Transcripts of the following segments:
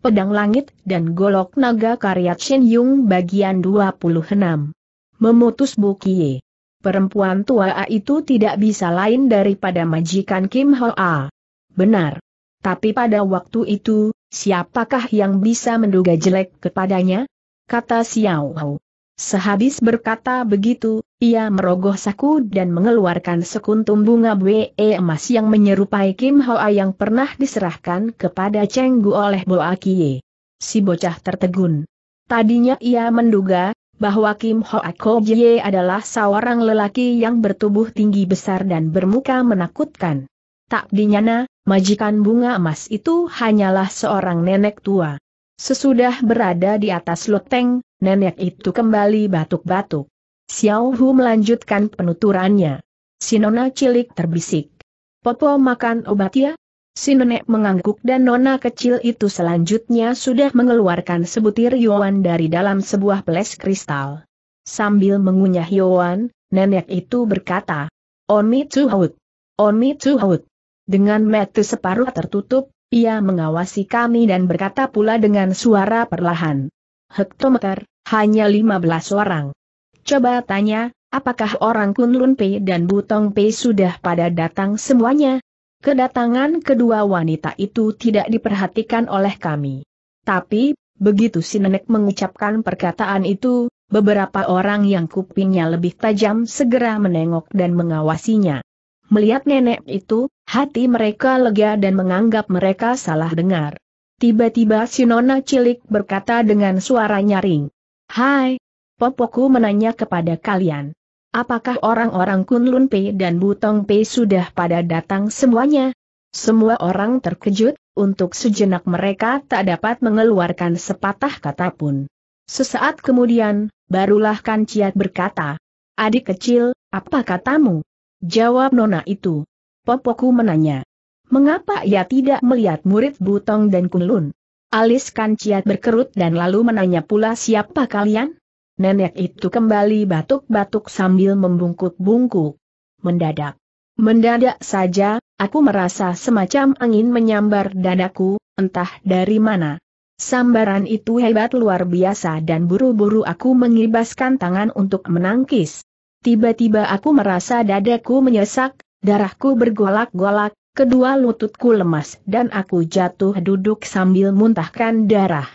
Pedang Langit dan Golok Naga karya Chin Yung bagian 26. Memutus Bukie. Perempuan tua A itu tidak bisa lain daripada majikan Kim Ho A. Benar. Tapi pada waktu itu, siapakah yang bisa menduga jelek kepadanya? Kata Xiao Hou. Sehabis berkata begitu, ia merogoh saku dan mengeluarkan sekuntum bunga bue emas yang menyerupai Kim Hoa yang pernah diserahkan kepada Cheng Gu oleh Bo Kie. Si bocah tertegun. Tadinya ia menduga, bahwa Kim Hoa Ko Jie adalah seorang lelaki yang bertubuh tinggi besar dan bermuka menakutkan. Tak dinyana, majikan bunga emas itu hanyalah seorang nenek tua. Sesudah berada di atas loteng, nenek itu kembali batuk-batuk. Xiao Hu melanjutkan penuturannya. Si nona cilik terbisik. Popo makan obat ya? Si nenek mengangguk dan nona kecil itu selanjutnya sudah mengeluarkan sebutir yuan dari dalam sebuah peles kristal. Sambil mengunyah yuan, nenek itu berkata, Omi Tsuhut, Omi Tsuhut. Dengan mata separuh tertutup, ia mengawasi kami dan berkata pula dengan suara perlahan. Hektometer, hanya 15 orang. Coba tanya, apakah orang Kunlun Pei dan Butong Pei sudah pada datang semuanya? Kedatangan kedua wanita itu tidak diperhatikan oleh kami. Tapi, begitu si nenek mengucapkan perkataan itu, beberapa orang yang kupingnya lebih tajam segera menengok dan mengawasinya. Melihat nenek itu, hati mereka lega dan menganggap mereka salah dengar. Tiba-tiba si nona cilik berkata dengan suara nyaring. Hai, Popoku menanya kepada kalian. Apakah orang-orang Kunlun Pei dan Butong Pei sudah pada datang semuanya? Semua orang terkejut, untuk sejenak mereka tak dapat mengeluarkan sepatah kata pun. Sesaat kemudian, barulah Kanciat berkata, Adik kecil, apa katamu? Jawab Nona itu. Popoku menanya. Mengapa ia tidak melihat murid Butong dan Kunlun? Alis Kanciat berkerut dan lalu menanya pula siapa kalian? Nenek itu kembali batuk-batuk sambil membungkuk-bungkuk. Mendadak. Mendadak saja, aku merasa semacam angin menyambar dadaku, entah dari mana. Sambaran itu hebat luar biasa dan buru-buru aku mengibaskan tangan untuk menangkis. Tiba-tiba aku merasa dadaku menyesak, darahku bergolak-golak, kedua lututku lemas dan aku jatuh duduk sambil muntahkan darah.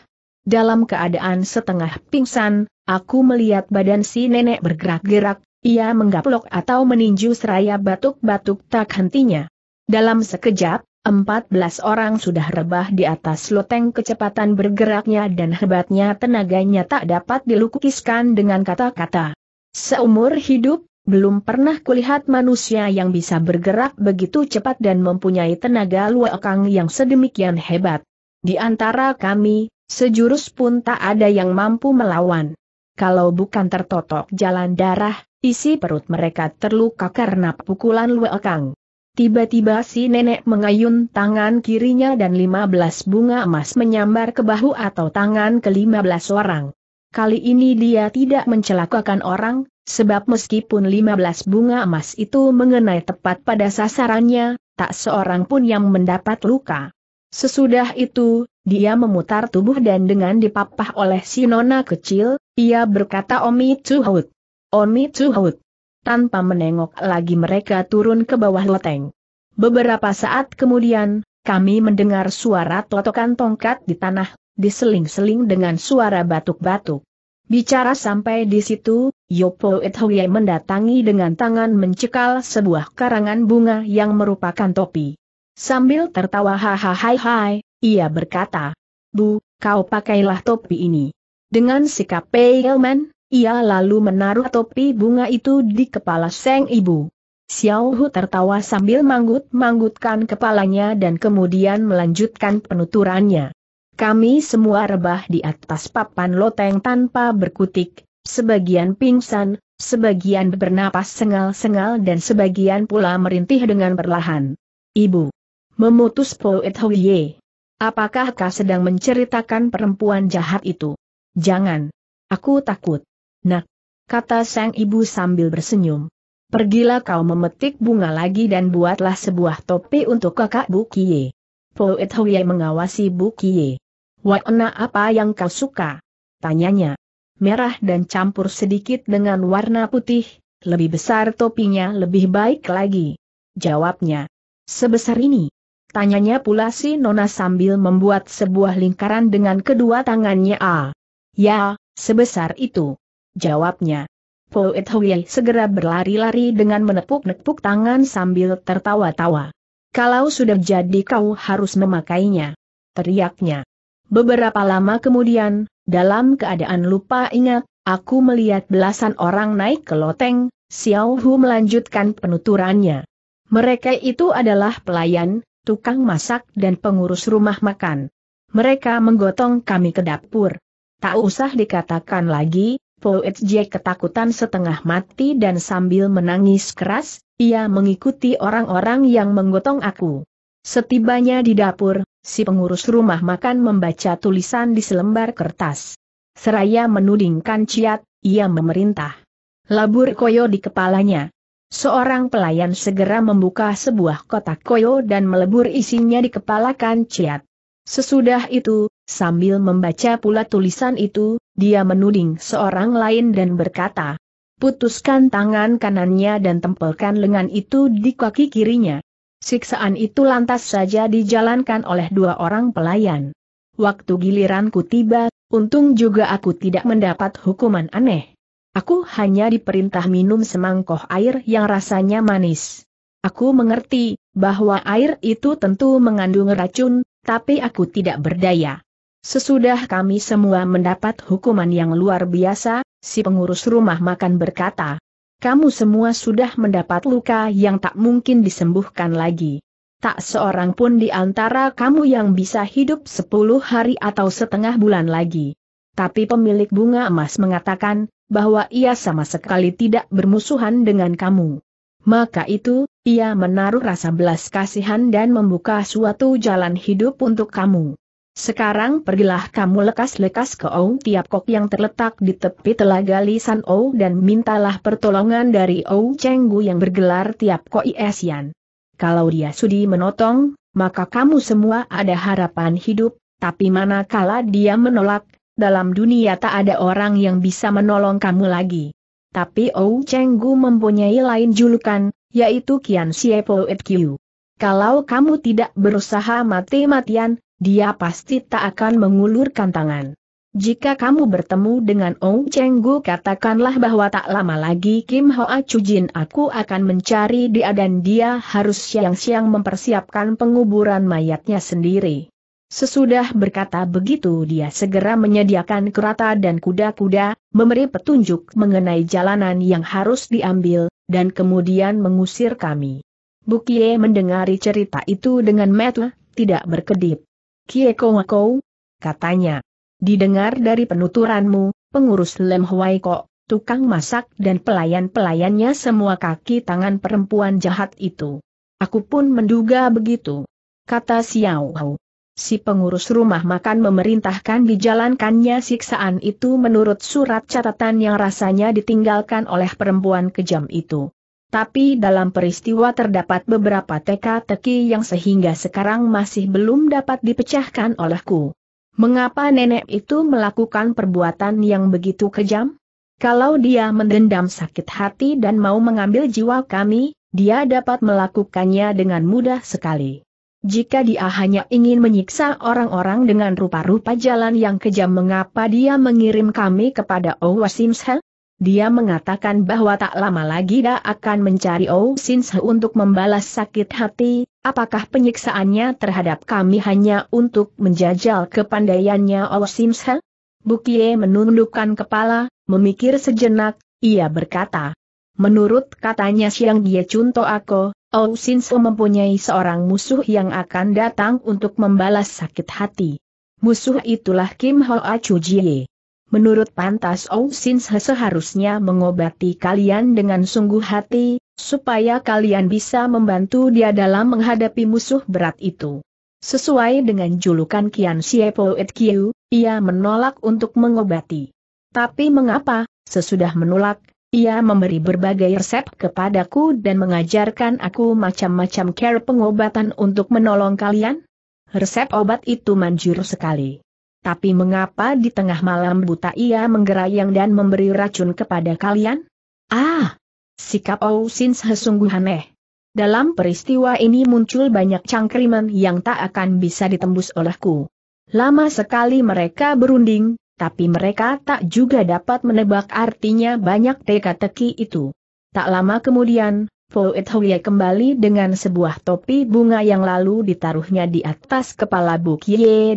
Dalam keadaan setengah pingsan, aku melihat badan si nenek bergerak-gerak, ia menggaplok atau meninju seraya batuk-batuk tak hentinya. Dalam sekejap, 14 orang sudah rebah di atas loteng kecepatan bergeraknya dan hebatnya tenaganya tak dapat dilukiskan dengan kata-kata. Seumur hidup, belum pernah kulihat manusia yang bisa bergerak begitu cepat dan mempunyai tenaga luokang yang sedemikian hebat. Di antara kami, sejurus pun tak ada yang mampu melawan. Kalau bukan tertotok jalan darah, isi perut mereka terluka karena pukulan luokang. Tiba-tiba si nenek mengayun tangan kirinya dan 15 bunga emas menyambar ke bahu atau tangan ke-15 orang. Kali ini dia tidak mencelakakan orang, sebab meskipun 15 bunga emas itu mengenai tepat pada sasarannya, tak seorang pun yang mendapat luka. Sesudah itu, dia memutar tubuh dan dengan dipapah oleh si nona kecil, ia berkata Omi Tuhut. Omi Tuhut. Tanpa menengok lagi mereka turun ke bawah loteng. Beberapa saat kemudian, kami mendengar suara totokan tongkat di tanah, diseling-seling dengan suara batuk-batuk. Bicara sampai di situ, Yopo Ethoye mendatangi dengan tangan mencekal sebuah karangan bunga yang merupakan topi. Sambil tertawa hai hai, ia berkata, Bu, kau pakailah topi ini. Dengan sikap Peilman, ia lalu menaruh topi bunga itu di kepala Seng Ibu. Xiao Hu tertawa sambil manggut-manggutkan kepalanya dan kemudian melanjutkan penuturannya. Kami semua rebah di atas papan loteng tanpa berkutik, sebagian pingsan, sebagian bernapas sengal-sengal dan sebagian pula merintih dengan perlahan. Ibu. Memutus poet Hoye. Apakah kau sedang menceritakan perempuan jahat itu? Jangan. Aku takut. Nak. Kata sang ibu sambil bersenyum. Pergilah kau memetik bunga lagi dan buatlah sebuah topi untuk kakak Bukie. Poet Hoye mengawasi Bukie. Warna apa yang kau suka? Tanyanya. Merah dan campur sedikit dengan warna putih, lebih besar topinya lebih baik lagi. Jawabnya. Sebesar ini. Tanyanya pula si Nona sambil membuat sebuah lingkaran dengan kedua tangannya A. Ya, sebesar itu. Jawabnya. Poet Hui segera berlari-lari dengan menepuk-nepuk tangan sambil tertawa-tawa. Kalau sudah jadi kau harus memakainya. Teriaknya. Beberapa lama kemudian, dalam keadaan lupa ingat, aku melihat belasan orang naik ke loteng, Xiao Hu melanjutkan penuturannya. Mereka itu adalah pelayan, tukang masak dan pengurus rumah makan. Mereka menggotong kami ke dapur. Tak usah dikatakan lagi, Poet Jack ketakutan setengah mati dan sambil menangis keras, ia mengikuti orang-orang yang menggotong aku. Setibanya di dapur, si pengurus rumah makan membaca tulisan di selembar kertas. Seraya menudingkan ciat, ia memerintah. Labur koyo di kepalanya. Seorang pelayan segera membuka sebuah kotak koyo dan melebur isinya di kepala kan ciat. Sesudah itu, sambil membaca pula tulisan itu, dia menuding seorang lain dan berkata, Putuskan tangan kanannya dan tempelkan lengan itu di kaki kirinya. Siksaan itu lantas saja dijalankan oleh dua orang pelayan. Waktu giliranku tiba, untung juga aku tidak mendapat hukuman aneh. Aku hanya diperintah minum semangkoh air yang rasanya manis. Aku mengerti bahwa air itu tentu mengandung racun, tapi aku tidak berdaya. Sesudah kami semua mendapat hukuman yang luar biasa, si pengurus rumah makan berkata, kamu semua sudah mendapat luka yang tak mungkin disembuhkan lagi. Tak seorang pun di antara kamu yang bisa hidup sepuluh hari atau setengah bulan lagi. Tapi pemilik bunga emas mengatakan, bahwa ia sama sekali tidak bermusuhan dengan kamu. Maka itu, ia menaruh rasa belas kasihan dan membuka suatu jalan hidup untuk kamu. Sekarang pergilah kamu lekas-lekas ke Ong Tiap Kok yang terletak di tepi telaga Lisan Ou dan mintalah pertolongan dari Ou Chenggu yang bergelar Tiap Kok Iesian. Kalau dia sudi menotong, maka kamu semua ada harapan hidup, tapi manakala dia menolak, dalam dunia tak ada orang yang bisa menolong kamu lagi. Tapi Ou Chenggu mempunyai lain julukan, yaitu Kian Siepo Kyu. Kalau kamu tidak berusaha mati-matian, dia pasti tak akan mengulurkan tangan. Jika kamu bertemu dengan Ong Cheng katakanlah bahwa tak lama lagi Kim Hoa Chujin aku akan mencari dia dan dia harus siang-siang mempersiapkan penguburan mayatnya sendiri. Sesudah berkata begitu dia segera menyediakan kereta dan kuda-kuda, memberi petunjuk mengenai jalanan yang harus diambil, dan kemudian mengusir kami. Bukie mendengari cerita itu dengan metu, tidak berkedip. Kieko Kou? katanya. Didengar dari penuturanmu, pengurus Lem Huai Kok, tukang masak dan pelayan-pelayannya semua kaki tangan perempuan jahat itu. Aku pun menduga begitu. Kata Xiao Hou. Si pengurus rumah makan memerintahkan dijalankannya siksaan itu menurut surat catatan yang rasanya ditinggalkan oleh perempuan kejam itu tapi dalam peristiwa terdapat beberapa teka-teki yang sehingga sekarang masih belum dapat dipecahkan olehku. Mengapa nenek itu melakukan perbuatan yang begitu kejam? Kalau dia mendendam sakit hati dan mau mengambil jiwa kami, dia dapat melakukannya dengan mudah sekali. Jika dia hanya ingin menyiksa orang-orang dengan rupa-rupa jalan yang kejam mengapa dia mengirim kami kepada Owasimshel? Dia mengatakan bahwa tak lama lagi dia akan mencari Oh Sin untuk membalas sakit hati, apakah penyiksaannya terhadap kami hanya untuk menjajal kepandaiannya Oh Sin Se? Bukie menundukkan kepala, memikir sejenak, ia berkata. Menurut katanya Siang Dia Cunto aku, Oh Sin mempunyai seorang musuh yang akan datang untuk membalas sakit hati. Musuh itulah Kim Hoa Chu Jie menurut pantas Ousinse seharusnya mengobati kalian dengan sungguh hati, supaya kalian bisa membantu dia dalam menghadapi musuh berat itu. Sesuai dengan julukan Kian Siepo Et Kiu, ia menolak untuk mengobati. Tapi mengapa, sesudah menolak, ia memberi berbagai resep kepadaku dan mengajarkan aku macam-macam care pengobatan untuk menolong kalian? Resep obat itu manjur sekali. Tapi mengapa di tengah malam buta ia menggerayang dan memberi racun kepada kalian? Ah! Sikap Ousin sungguh aneh. Dalam peristiwa ini muncul banyak cangkriman yang tak akan bisa ditembus olehku. Lama sekali mereka berunding, tapi mereka tak juga dapat menebak artinya banyak teka-teki itu. Tak lama kemudian, Poet kembali dengan sebuah topi bunga yang lalu ditaruhnya di atas kepala Bu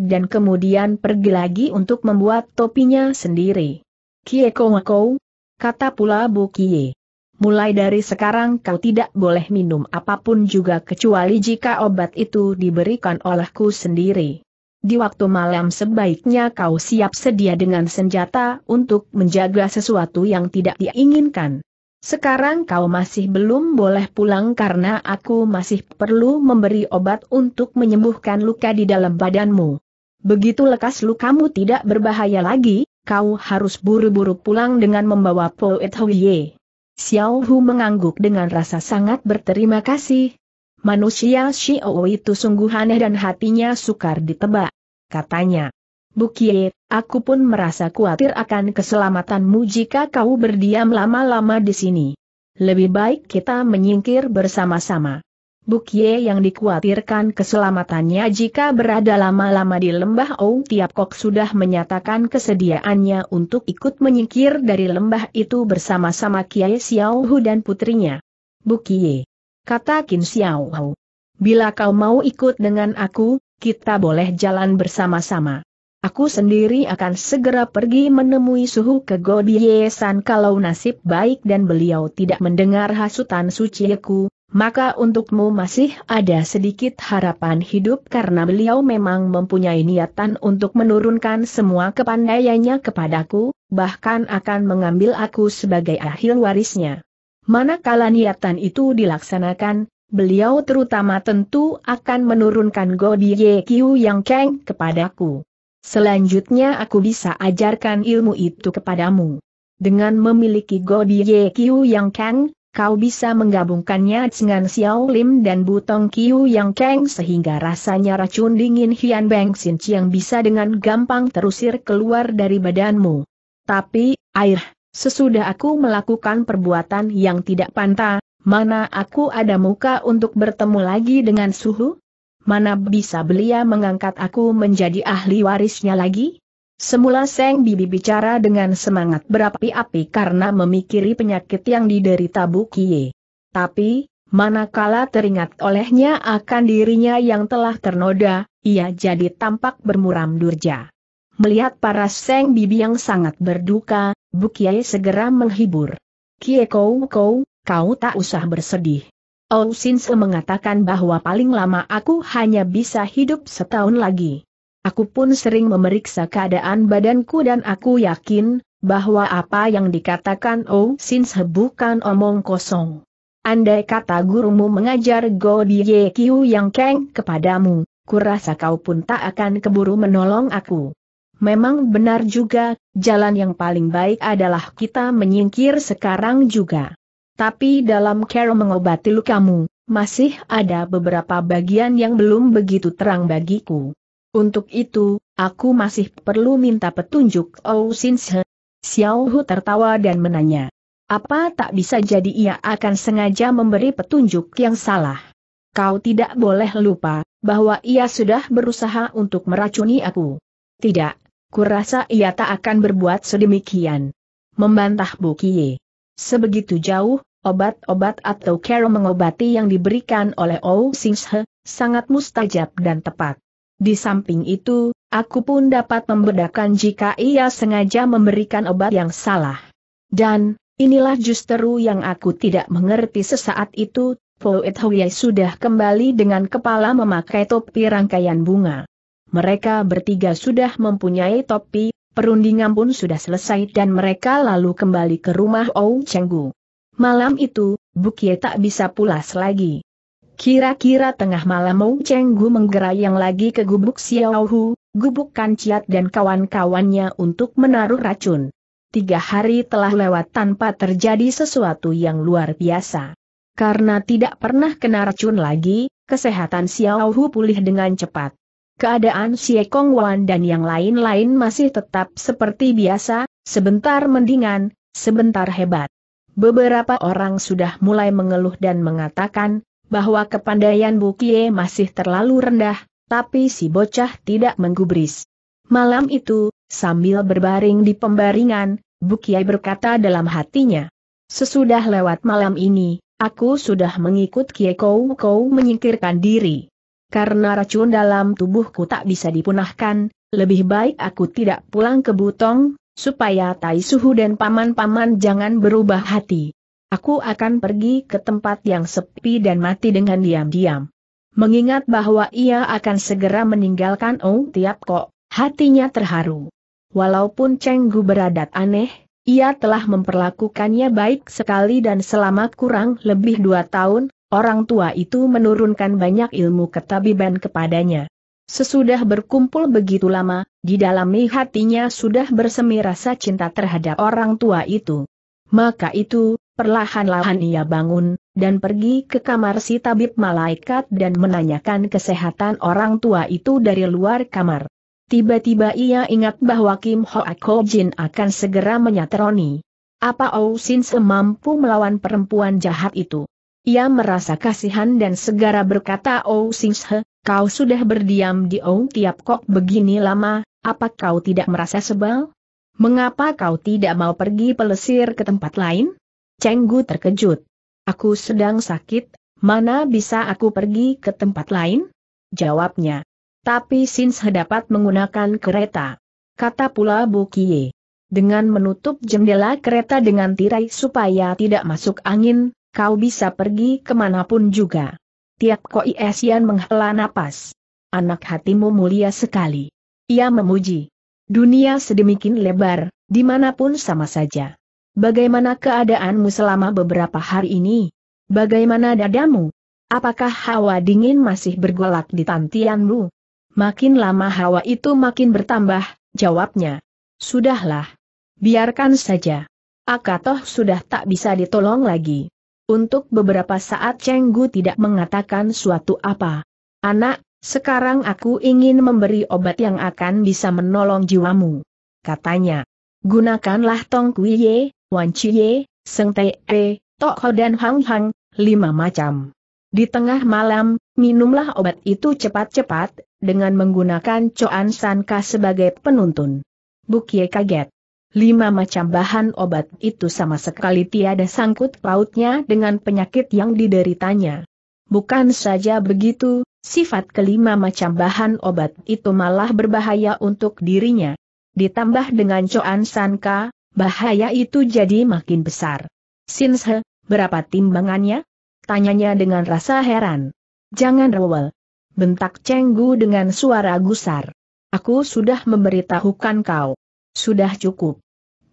dan kemudian pergi lagi untuk membuat topinya sendiri. Kie Kowako, kata pula Bu Mulai dari sekarang kau tidak boleh minum apapun juga kecuali jika obat itu diberikan olehku sendiri. Di waktu malam sebaiknya kau siap sedia dengan senjata untuk menjaga sesuatu yang tidak diinginkan. Sekarang kau masih belum boleh pulang karena aku masih perlu memberi obat untuk menyembuhkan luka di dalam badanmu. Begitu lekas lukamu tidak berbahaya lagi, kau harus buru-buru pulang dengan membawa Poet Huiye. Xiao Hu mengangguk dengan rasa sangat berterima kasih. Manusia Xiao itu sungguh aneh dan hatinya sukar ditebak. Katanya, Bukit, Aku pun merasa khawatir akan keselamatanmu jika kau berdiam lama-lama di sini. Lebih baik kita menyingkir bersama-sama. Bukye yang dikhawatirkan keselamatannya jika berada lama-lama di lembah Ong Tiap Kok sudah menyatakan kesediaannya untuk ikut menyingkir dari lembah itu bersama-sama Kiai Xiao Hu dan putrinya. Bukye. Kata Kin Xiao Hu. Bila kau mau ikut dengan aku, kita boleh jalan bersama-sama. Aku sendiri akan segera pergi menemui suhu ke Godiesan kalau nasib baik dan beliau tidak mendengar hasutan suciku, maka untukmu masih ada sedikit harapan hidup karena beliau memang mempunyai niatan untuk menurunkan semua kepandaiannya kepadaku, bahkan akan mengambil aku sebagai ahil warisnya. Manakala niatan itu dilaksanakan, beliau terutama tentu akan menurunkan Godie Kiu Yang Keng kepadaku. Selanjutnya aku bisa ajarkan ilmu itu kepadamu. Dengan memiliki Ye Kiu Yang Kang, kau bisa menggabungkannya dengan Xiao Lim dan Butong Kiu Yang Kang sehingga rasanya racun dingin Hian Beng Xin Chiang bisa dengan gampang terusir keluar dari badanmu. Tapi, air, sesudah aku melakukan perbuatan yang tidak pantas, mana aku ada muka untuk bertemu lagi dengan suhu? mana bisa belia mengangkat aku menjadi ahli warisnya lagi? Semula Seng Bibi bicara dengan semangat berapi-api karena memikiri penyakit yang diderita Bu Kie. Tapi, manakala teringat olehnya akan dirinya yang telah ternoda, ia jadi tampak bermuram durja. Melihat para Seng Bibi yang sangat berduka, Bu Kie segera menghibur. Kie Kou Kou, kau tak usah bersedih. Ong Sinse mengatakan bahwa paling lama aku hanya bisa hidup setahun lagi. Aku pun sering memeriksa keadaan badanku dan aku yakin, bahwa apa yang dikatakan Ong Sinse bukan omong kosong. Andai kata gurumu mengajar Go Diye Kiu Yang Keng kepadamu, kurasa kau pun tak akan keburu menolong aku. Memang benar juga, jalan yang paling baik adalah kita menyingkir sekarang juga. Tapi dalam cara mengobati lukamu, masih ada beberapa bagian yang belum begitu terang bagiku. Untuk itu, aku masih perlu minta petunjuk Oh Sinshe. Xiao Hu tertawa dan menanya. Apa tak bisa jadi ia akan sengaja memberi petunjuk yang salah? Kau tidak boleh lupa, bahwa ia sudah berusaha untuk meracuni aku. Tidak, kurasa ia tak akan berbuat sedemikian. Membantah Bu Kie. Sebegitu jauh, Obat-obat atau care mengobati yang diberikan oleh Ou Singshe, sangat mustajab dan tepat. Di samping itu, aku pun dapat membedakan jika ia sengaja memberikan obat yang salah. Dan, inilah justru yang aku tidak mengerti sesaat itu, Poet Hoye sudah kembali dengan kepala memakai topi rangkaian bunga. Mereka bertiga sudah mempunyai topi, perundingan pun sudah selesai dan mereka lalu kembali ke rumah Ou Chenggu. Malam itu, Bukie tak bisa pulas lagi. Kira-kira tengah malam Mou Cheng Gu menggerayang lagi ke gubuk Xiao Hu, gubuk Kanciat dan kawan-kawannya untuk menaruh racun. Tiga hari telah lewat tanpa terjadi sesuatu yang luar biasa. Karena tidak pernah kena racun lagi, kesehatan Xiao Hu pulih dengan cepat. Keadaan Xie Kong Wan dan yang lain-lain masih tetap seperti biasa, sebentar mendingan, sebentar hebat beberapa orang sudah mulai mengeluh dan mengatakan, bahwa kepandaian Bukie masih terlalu rendah, tapi si bocah tidak menggubris. Malam itu, sambil berbaring di pembaringan, Bukie berkata dalam hatinya, Sesudah lewat malam ini, aku sudah mengikut kie kou Kou menyingkirkan diri. Karena racun dalam tubuhku tak bisa dipunahkan, lebih baik aku tidak pulang ke Butong, supaya Tai Suhu dan paman-paman jangan berubah hati. Aku akan pergi ke tempat yang sepi dan mati dengan diam-diam. Mengingat bahwa ia akan segera meninggalkan Ong Tiap Kok, hatinya terharu. Walaupun Cheng Gu beradat aneh, ia telah memperlakukannya baik sekali dan selama kurang lebih dua tahun, orang tua itu menurunkan banyak ilmu ketabiban kepadanya. Sesudah berkumpul begitu lama, di dalam hatinya sudah bersemi rasa cinta terhadap orang tua itu. Maka itu, perlahan-lahan ia bangun, dan pergi ke kamar si tabib malaikat dan menanyakan kesehatan orang tua itu dari luar kamar. Tiba-tiba ia ingat bahwa Kim Ho Jin akan segera menyatroni. Apa Oh Sin semampu melawan perempuan jahat itu? Ia merasa kasihan dan segera berkata Oh Sin Kau sudah berdiam di Ong Tiap Kok begini lama, apa kau tidak merasa sebal? Mengapa kau tidak mau pergi pelesir ke tempat lain? Cenggu terkejut. Aku sedang sakit, mana bisa aku pergi ke tempat lain? Jawabnya. Tapi Sins dapat menggunakan kereta. Kata pula Bu Kie. Dengan menutup jendela kereta dengan tirai supaya tidak masuk angin, kau bisa pergi kemanapun juga. Tiap Koi Esian menghela napas. Anak hatimu mulia sekali. Ia memuji. Dunia sedemikian lebar, dimanapun sama saja. Bagaimana keadaanmu selama beberapa hari ini? Bagaimana dadamu? Apakah hawa dingin masih bergolak di tantianmu? Makin lama hawa itu makin bertambah, jawabnya. Sudahlah. Biarkan saja. Akatoh sudah tak bisa ditolong lagi. Untuk beberapa saat Cheng Gu tidak mengatakan suatu apa. Anak, sekarang aku ingin memberi obat yang akan bisa menolong jiwamu. Katanya. Gunakanlah Tong Ye, Wan Ye, Seng Te E, Tok Ho dan Hang Hang, lima macam. Di tengah malam, minumlah obat itu cepat-cepat, dengan menggunakan Coan Sanka sebagai penuntun. Bukye kaget lima macam bahan obat itu sama sekali tiada sangkut pautnya dengan penyakit yang dideritanya. Bukan saja begitu, sifat kelima macam bahan obat itu malah berbahaya untuk dirinya. Ditambah dengan Coan Sanka, bahaya itu jadi makin besar. Sinse, berapa timbangannya? Tanyanya dengan rasa heran. Jangan rewel. Bentak Cenggu dengan suara gusar. Aku sudah memberitahukan kau. Sudah cukup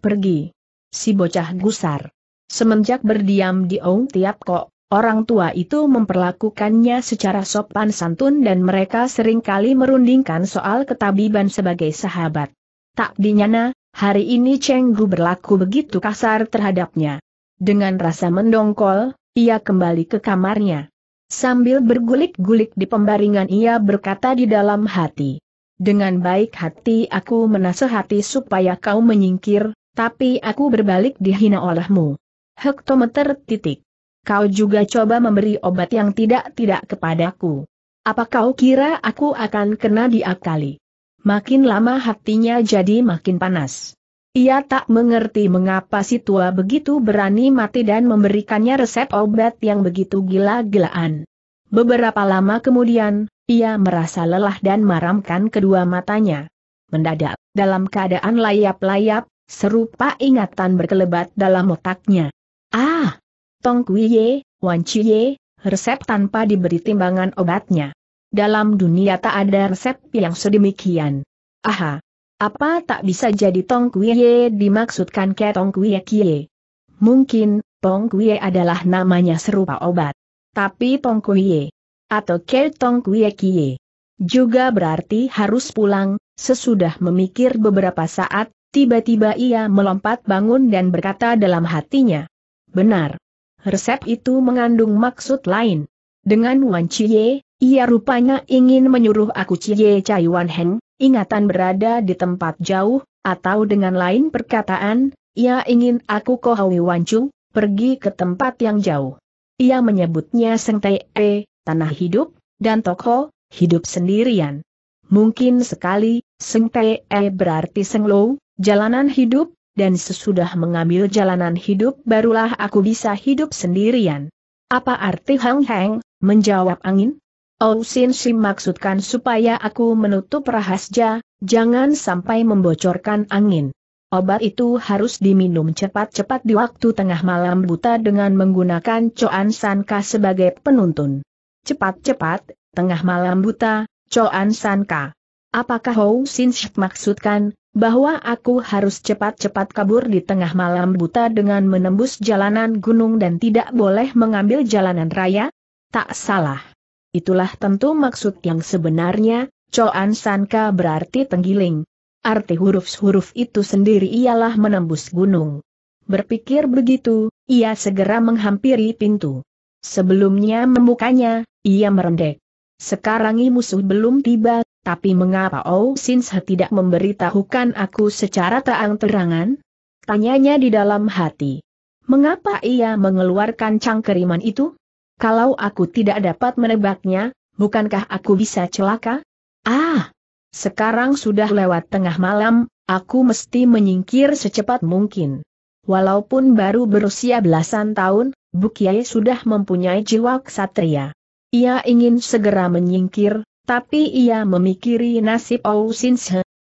pergi. Si bocah gusar. Semenjak berdiam di Ong Tiap Kok, orang tua itu memperlakukannya secara sopan santun dan mereka seringkali merundingkan soal ketabiban sebagai sahabat. Tak dinyana, hari ini Cheng Gu berlaku begitu kasar terhadapnya. Dengan rasa mendongkol, ia kembali ke kamarnya. Sambil bergulik-gulik di pembaringan ia berkata di dalam hati. Dengan baik hati aku menasehati supaya kau menyingkir, tapi aku berbalik dihina olehmu. Hektometer titik. Kau juga coba memberi obat yang tidak-tidak kepadaku. Apa kau kira aku akan kena diakali? Makin lama hatinya jadi makin panas. Ia tak mengerti mengapa si tua begitu berani mati dan memberikannya resep obat yang begitu gila-gilaan. Beberapa lama kemudian, ia merasa lelah dan maramkan kedua matanya. Mendadak, dalam keadaan layap-layap, Serupa ingatan berkelebat dalam otaknya. Ah! Tong Kuiye, Wan Chiye, resep tanpa diberi timbangan obatnya. Dalam dunia tak ada resep yang sedemikian. Aha! Apa tak bisa jadi Tong Kuiye dimaksudkan ke Tong Kuiye Kie? Mungkin, Tong Kuiye adalah namanya serupa obat. Tapi Tong Kuiye, atau Ke Tong Kuiye Kie, juga berarti harus pulang, sesudah memikir beberapa saat, Tiba-tiba ia melompat bangun dan berkata dalam hatinya. Benar. Resep itu mengandung maksud lain. Dengan Wan Chie, ia rupanya ingin menyuruh aku Chie Chai Wan Heng, ingatan berada di tempat jauh, atau dengan lain perkataan, ia ingin aku Kohawi Wan Chu, pergi ke tempat yang jauh. Ia menyebutnya seng e, tanah hidup, dan toko, hidup sendirian. Mungkin sekali, Seng E berarti Seng Lou, jalanan hidup, dan sesudah mengambil jalanan hidup barulah aku bisa hidup sendirian. Apa arti Hang hang? Menjawab angin? Oh Sin Si maksudkan supaya aku menutup rahasia, jangan sampai membocorkan angin. Obat itu harus diminum cepat-cepat di waktu tengah malam buta dengan menggunakan Coan Sanka sebagai penuntun. Cepat-cepat, tengah malam buta, Coan Sanka. Apakah Hou Sin Shik maksudkan, bahwa aku harus cepat-cepat kabur di tengah malam buta dengan menembus jalanan gunung dan tidak boleh mengambil jalanan raya? Tak salah. Itulah tentu maksud yang sebenarnya, Coan Sanka berarti tenggiling. Arti huruf-huruf itu sendiri ialah menembus gunung. Berpikir begitu, ia segera menghampiri pintu. Sebelumnya membukanya, ia merendek. Sekarang musuh belum tiba, tapi mengapa Oh Sinse tidak memberitahukan aku secara terang-terangan? Tanyanya di dalam hati. Mengapa ia mengeluarkan cangkeriman itu? Kalau aku tidak dapat menebaknya, bukankah aku bisa celaka? Ah! Sekarang sudah lewat tengah malam, aku mesti menyingkir secepat mungkin. Walaupun baru berusia belasan tahun, Bukiai sudah mempunyai jiwa ksatria. Ia ingin segera menyingkir, tapi ia memikiri nasib Ou Sin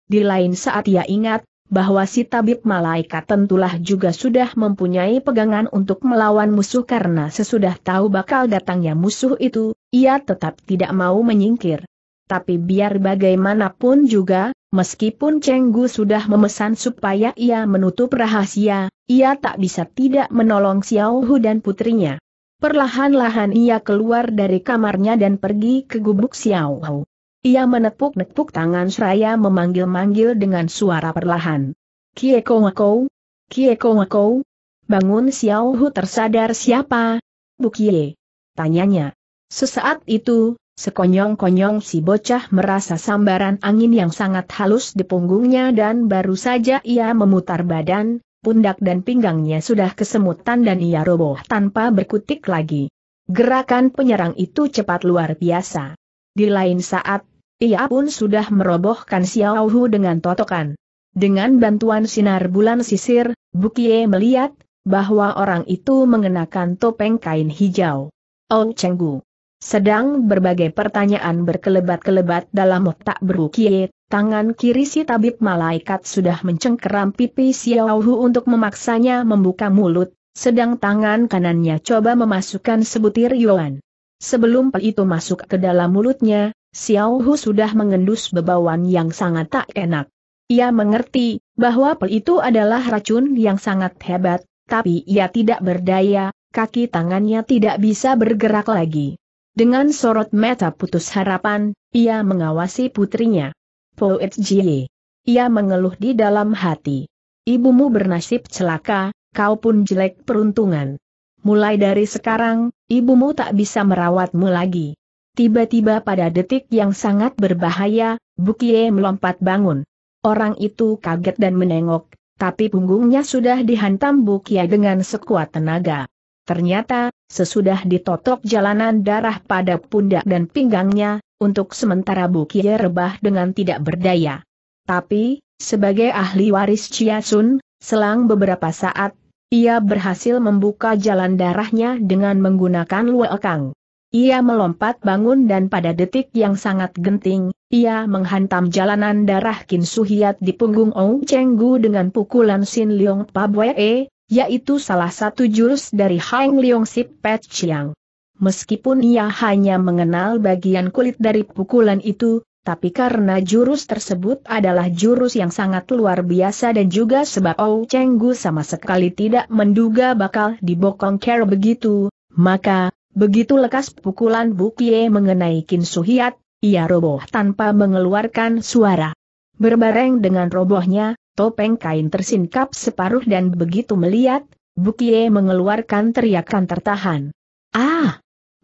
Di lain saat ia ingat, bahwa si tabib malaikat tentulah juga sudah mempunyai pegangan untuk melawan musuh karena sesudah tahu bakal datangnya musuh itu, ia tetap tidak mau menyingkir. Tapi biar bagaimanapun juga, meskipun Gu sudah memesan supaya ia menutup rahasia, ia tak bisa tidak menolong Xiao Hu dan putrinya. Perlahan-lahan ia keluar dari kamarnya dan pergi ke gubuk Xiao Hou. Ia menepuk-nepuk tangan seraya memanggil-manggil dengan suara perlahan. Kie kong kou, kie kong Wakou? Bangun Xiao Hu tersadar siapa? Bu Kie. Tanyanya. Sesaat itu, Sekonyong-konyong si bocah merasa sambaran angin yang sangat halus di punggungnya dan baru saja ia memutar badan, pundak dan pinggangnya sudah kesemutan dan ia roboh tanpa berkutik lagi. Gerakan penyerang itu cepat luar biasa. Di lain saat, ia pun sudah merobohkan Xiao Hu dengan totokan. Dengan bantuan sinar bulan sisir, Bukie melihat bahwa orang itu mengenakan topeng kain hijau. Oh Chenggu. Sedang berbagai pertanyaan berkelebat-kelebat dalam otak Bukie, Tangan kiri si tabib malaikat sudah mencengkeram pipi Xiao Hu untuk memaksanya membuka mulut, sedang tangan kanannya coba memasukkan sebutir yuan. Sebelum pel itu masuk ke dalam mulutnya, Xiao Hu sudah mengendus bebawan yang sangat tak enak. Ia mengerti bahwa pel itu adalah racun yang sangat hebat, tapi ia tidak berdaya, kaki tangannya tidak bisa bergerak lagi. Dengan sorot mata putus harapan, ia mengawasi putrinya. Po Jie. Ia mengeluh di dalam hati. Ibumu bernasib celaka, kau pun jelek peruntungan. Mulai dari sekarang, ibumu tak bisa merawatmu lagi. Tiba-tiba pada detik yang sangat berbahaya, Bukie melompat bangun. Orang itu kaget dan menengok, tapi punggungnya sudah dihantam Bukie dengan sekuat tenaga. Ternyata, sesudah ditotok jalanan darah pada pundak dan pinggangnya, untuk sementara Bukie rebah dengan tidak berdaya. Tapi, sebagai ahli waris Chia Sun, selang beberapa saat, ia berhasil membuka jalan darahnya dengan menggunakan Kang. Ia melompat bangun dan pada detik yang sangat genting, ia menghantam jalanan darah Qin Suhyat di punggung Ong Chenggu dengan pukulan Sin Leong Pabwe, e, yaitu salah satu jurus dari Hang Leong Sip Pet Chiang. Meskipun ia hanya mengenal bagian kulit dari pukulan itu, tapi karena jurus tersebut adalah jurus yang sangat luar biasa dan juga sebab Ou Chenggu sama sekali tidak menduga bakal dibokong kera begitu, maka, begitu lekas pukulan Bukie mengenai Kin Suhiat, ia roboh tanpa mengeluarkan suara. Berbareng dengan robohnya, topeng kain tersingkap separuh dan begitu melihat, Bukie mengeluarkan teriakan tertahan. Ah!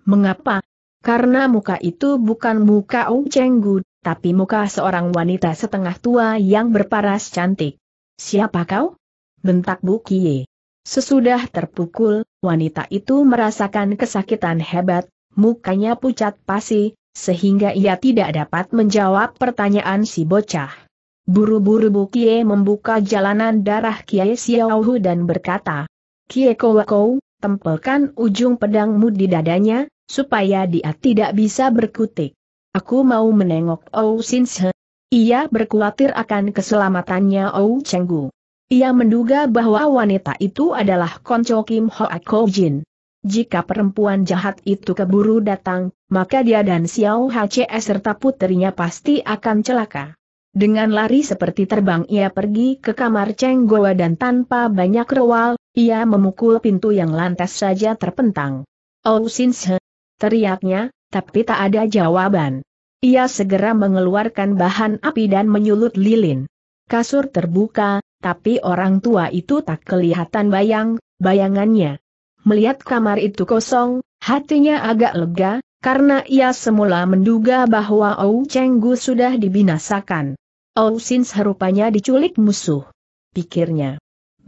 Mengapa? Karena muka itu bukan muka Ong Chenggu, tapi muka seorang wanita setengah tua yang berparas cantik. Siapa kau? Bentak Bu Kie. Sesudah terpukul, wanita itu merasakan kesakitan hebat, mukanya pucat pasi, sehingga ia tidak dapat menjawab pertanyaan si bocah. Buru-buru Bu Kie membuka jalanan darah Kiai Xiaohu dan berkata, Kie Kowakou, tempelkan ujung pedangmu di dadanya, supaya dia tidak bisa berkutik. Aku mau menengok Ou Sinshe. Ia berkhawatir akan keselamatannya Ou Chenggu. Ia menduga bahwa wanita itu adalah Konco Kim Hoa Ko Jin. Jika perempuan jahat itu keburu datang, maka dia dan Xiao HCS serta putrinya pasti akan celaka. Dengan lari seperti terbang ia pergi ke kamar Cheng Goa dan tanpa banyak rewal, ia memukul pintu yang lantas saja terpentang. Oh Sinshe! Teriaknya, tapi tak ada jawaban. Ia segera mengeluarkan bahan api dan menyulut lilin. Kasur terbuka, tapi orang tua itu tak kelihatan bayang, bayangannya. Melihat kamar itu kosong, hatinya agak lega, karena ia semula menduga bahwa Ou Chenggu sudah dibinasakan. Ou oh, Sin rupanya diculik musuh. Pikirnya.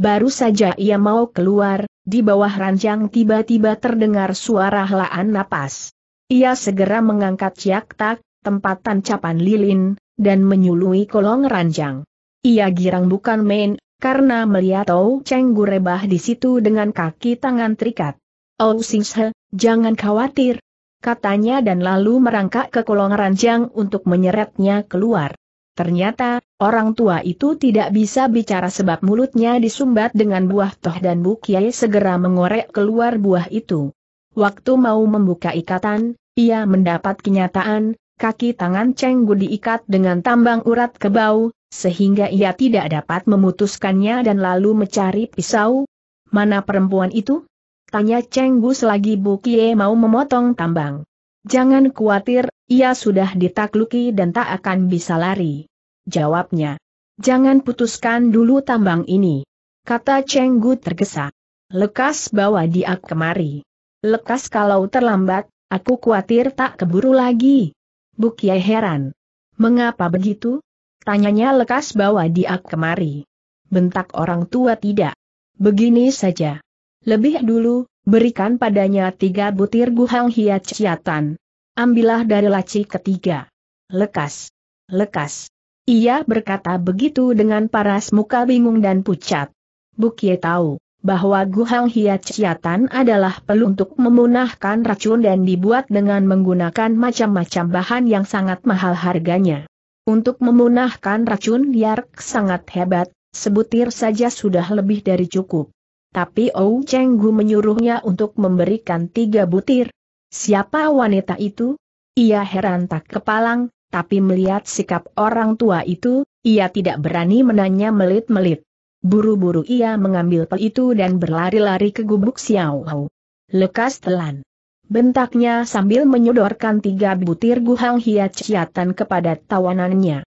Baru saja ia mau keluar, di bawah ranjang tiba-tiba terdengar suara helaan napas. Ia segera mengangkat ciak tak, tempat tancapan lilin, dan menyului kolong ranjang. Ia girang bukan main, karena melihat Tau Cheng gurebah di situ dengan kaki tangan terikat. Oh Singshe, jangan khawatir, katanya dan lalu merangkak ke kolong ranjang untuk menyeretnya keluar. Ternyata, orang tua itu tidak bisa bicara sebab mulutnya disumbat dengan buah toh dan Bu Kiai segera mengorek keluar buah itu. Waktu mau membuka ikatan, ia mendapat kenyataan, kaki tangan Cheng diikat dengan tambang urat kebau, sehingga ia tidak dapat memutuskannya dan lalu mencari pisau. Mana perempuan itu? Tanya Cheng selagi Bu mau memotong tambang. Jangan khawatir, ia sudah ditakluki dan tak akan bisa lari jawabnya. Jangan putuskan dulu tambang ini. Kata Cheng Gu tergesa. Lekas bawa dia kemari. Lekas kalau terlambat, aku khawatir tak keburu lagi. Bukiai heran. Mengapa begitu? Tanyanya lekas bawa dia kemari. Bentak orang tua tidak. Begini saja. Lebih dulu, berikan padanya tiga butir guhang hiat ciatan. Ambillah dari laci ketiga. Lekas. Lekas. Ia berkata begitu dengan paras muka bingung dan pucat. Bukie tahu bahwa Guhang Ciatan adalah untuk memunahkan racun dan dibuat dengan menggunakan macam-macam bahan yang sangat mahal harganya. Untuk memunahkan racun Yark sangat hebat, sebutir saja sudah lebih dari cukup. Tapi Ou Cheng Gu menyuruhnya untuk memberikan tiga butir. Siapa wanita itu? Ia heran tak kepalang, tapi melihat sikap orang tua itu, ia tidak berani menanya melit-melit. Buru-buru ia mengambil pel itu dan berlari-lari ke gubuk Xiao Hao. Lekas telan. Bentaknya sambil menyodorkan tiga butir guhang hiat ciatan kepada tawanannya.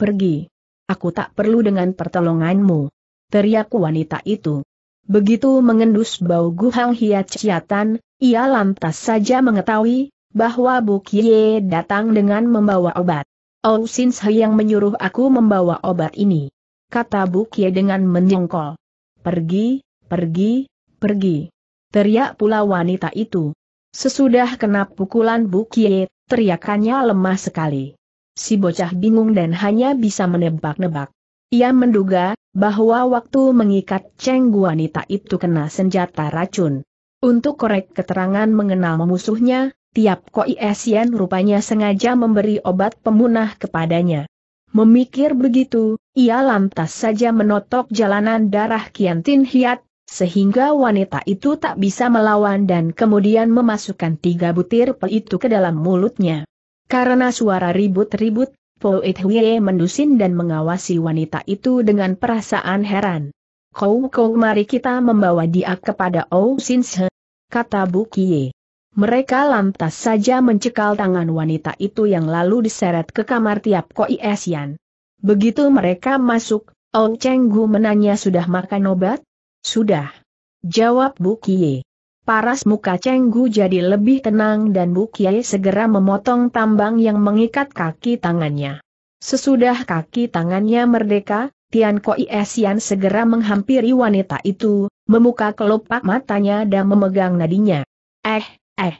Pergi. Aku tak perlu dengan pertolonganmu. Teriak wanita itu. Begitu mengendus bau guhang hiat ciatan, ia lantas saja mengetahui bahwa Bu Kie datang dengan membawa obat. Oh Sin yang menyuruh aku membawa obat ini. Kata Bu Kie dengan menyengkol. Pergi, pergi, pergi. Teriak pula wanita itu. Sesudah kena pukulan Bu Kie, teriakannya lemah sekali. Si bocah bingung dan hanya bisa menebak-nebak. Ia menduga, bahwa waktu mengikat Cheng wanita itu kena senjata racun. Untuk korek keterangan mengenal musuhnya, Tiap Koi Esien rupanya sengaja memberi obat pemunah kepadanya. Memikir begitu, ia lantas saja menotok jalanan darah Kian Tin Hiat, sehingga wanita itu tak bisa melawan dan kemudian memasukkan tiga butir pel itu ke dalam mulutnya. Karena suara ribut-ribut, Po It Hwie mendusin dan mengawasi wanita itu dengan perasaan heran. Kau kau mari kita membawa dia kepada Ou Sin Se, kata Bu Kie. Mereka lantas saja mencekal tangan wanita itu yang lalu diseret ke kamar tiap Koi Esian. Begitu mereka masuk, Ong Cheng menanya sudah makan obat? Sudah. Jawab Bu Kie. Paras muka Cheng jadi lebih tenang dan Bu Kie segera memotong tambang yang mengikat kaki tangannya. Sesudah kaki tangannya merdeka, Tian Koi Esian segera menghampiri wanita itu, memuka kelopak matanya dan memegang nadinya. Eh, Eh,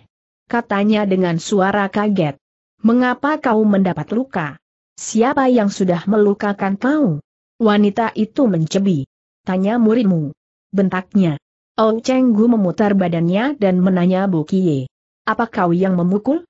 katanya dengan suara kaget. Mengapa kau mendapat luka? Siapa yang sudah melukakan kau? Wanita itu mencebi. Tanya muridmu. Bentaknya. Ong Chenggu memutar badannya dan menanya Bu Kie. Apa kau yang memukul?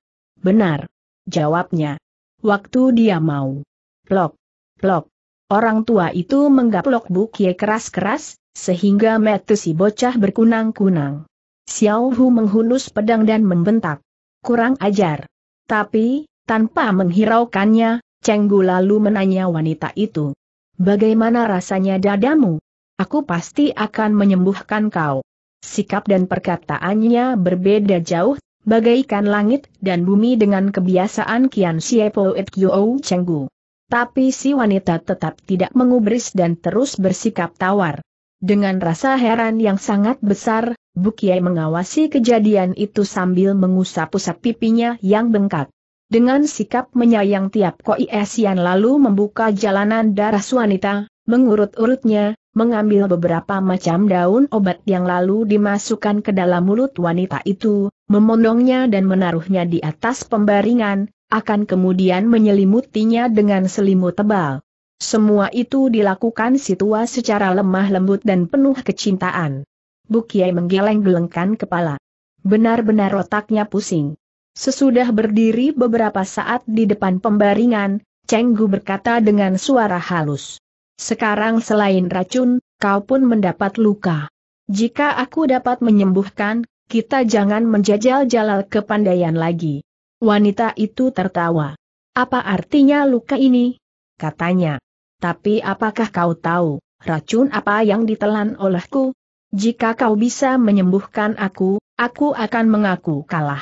Benar. Jawabnya. Waktu dia mau. Plok. Plok. Orang tua itu menggaplok Bu Kie keras-keras, sehingga metu si bocah berkunang-kunang. Xiao Hu menghunus pedang dan membentak. Kurang ajar. Tapi, tanpa menghiraukannya, Cheng Gu lalu menanya wanita itu. Bagaimana rasanya dadamu? Aku pasti akan menyembuhkan kau. Sikap dan perkataannya berbeda jauh, bagaikan langit dan bumi dengan kebiasaan Kian Siepo Et Kyo Gu. Tapi si wanita tetap tidak mengubris dan terus bersikap tawar. Dengan rasa heran yang sangat besar, Bukiai mengawasi kejadian itu sambil mengusap-usap pipinya yang bengkak. Dengan sikap menyayang tiap koi esian lalu membuka jalanan darah wanita, mengurut-urutnya, mengambil beberapa macam daun obat yang lalu dimasukkan ke dalam mulut wanita itu, memondongnya dan menaruhnya di atas pembaringan, akan kemudian menyelimutinya dengan selimut tebal. Semua itu dilakukan Situa secara lemah lembut dan penuh kecintaan. Bukiai menggeleng-gelengkan kepala. Benar-benar otaknya pusing. Sesudah berdiri beberapa saat di depan pembaringan, Cenggu berkata dengan suara halus. Sekarang selain racun, kau pun mendapat luka. Jika aku dapat menyembuhkan, kita jangan menjajal-jalal kepandaian lagi. Wanita itu tertawa. Apa artinya luka ini? Katanya. Tapi apakah kau tahu, racun apa yang ditelan olehku? Jika kau bisa menyembuhkan aku, aku akan mengaku kalah.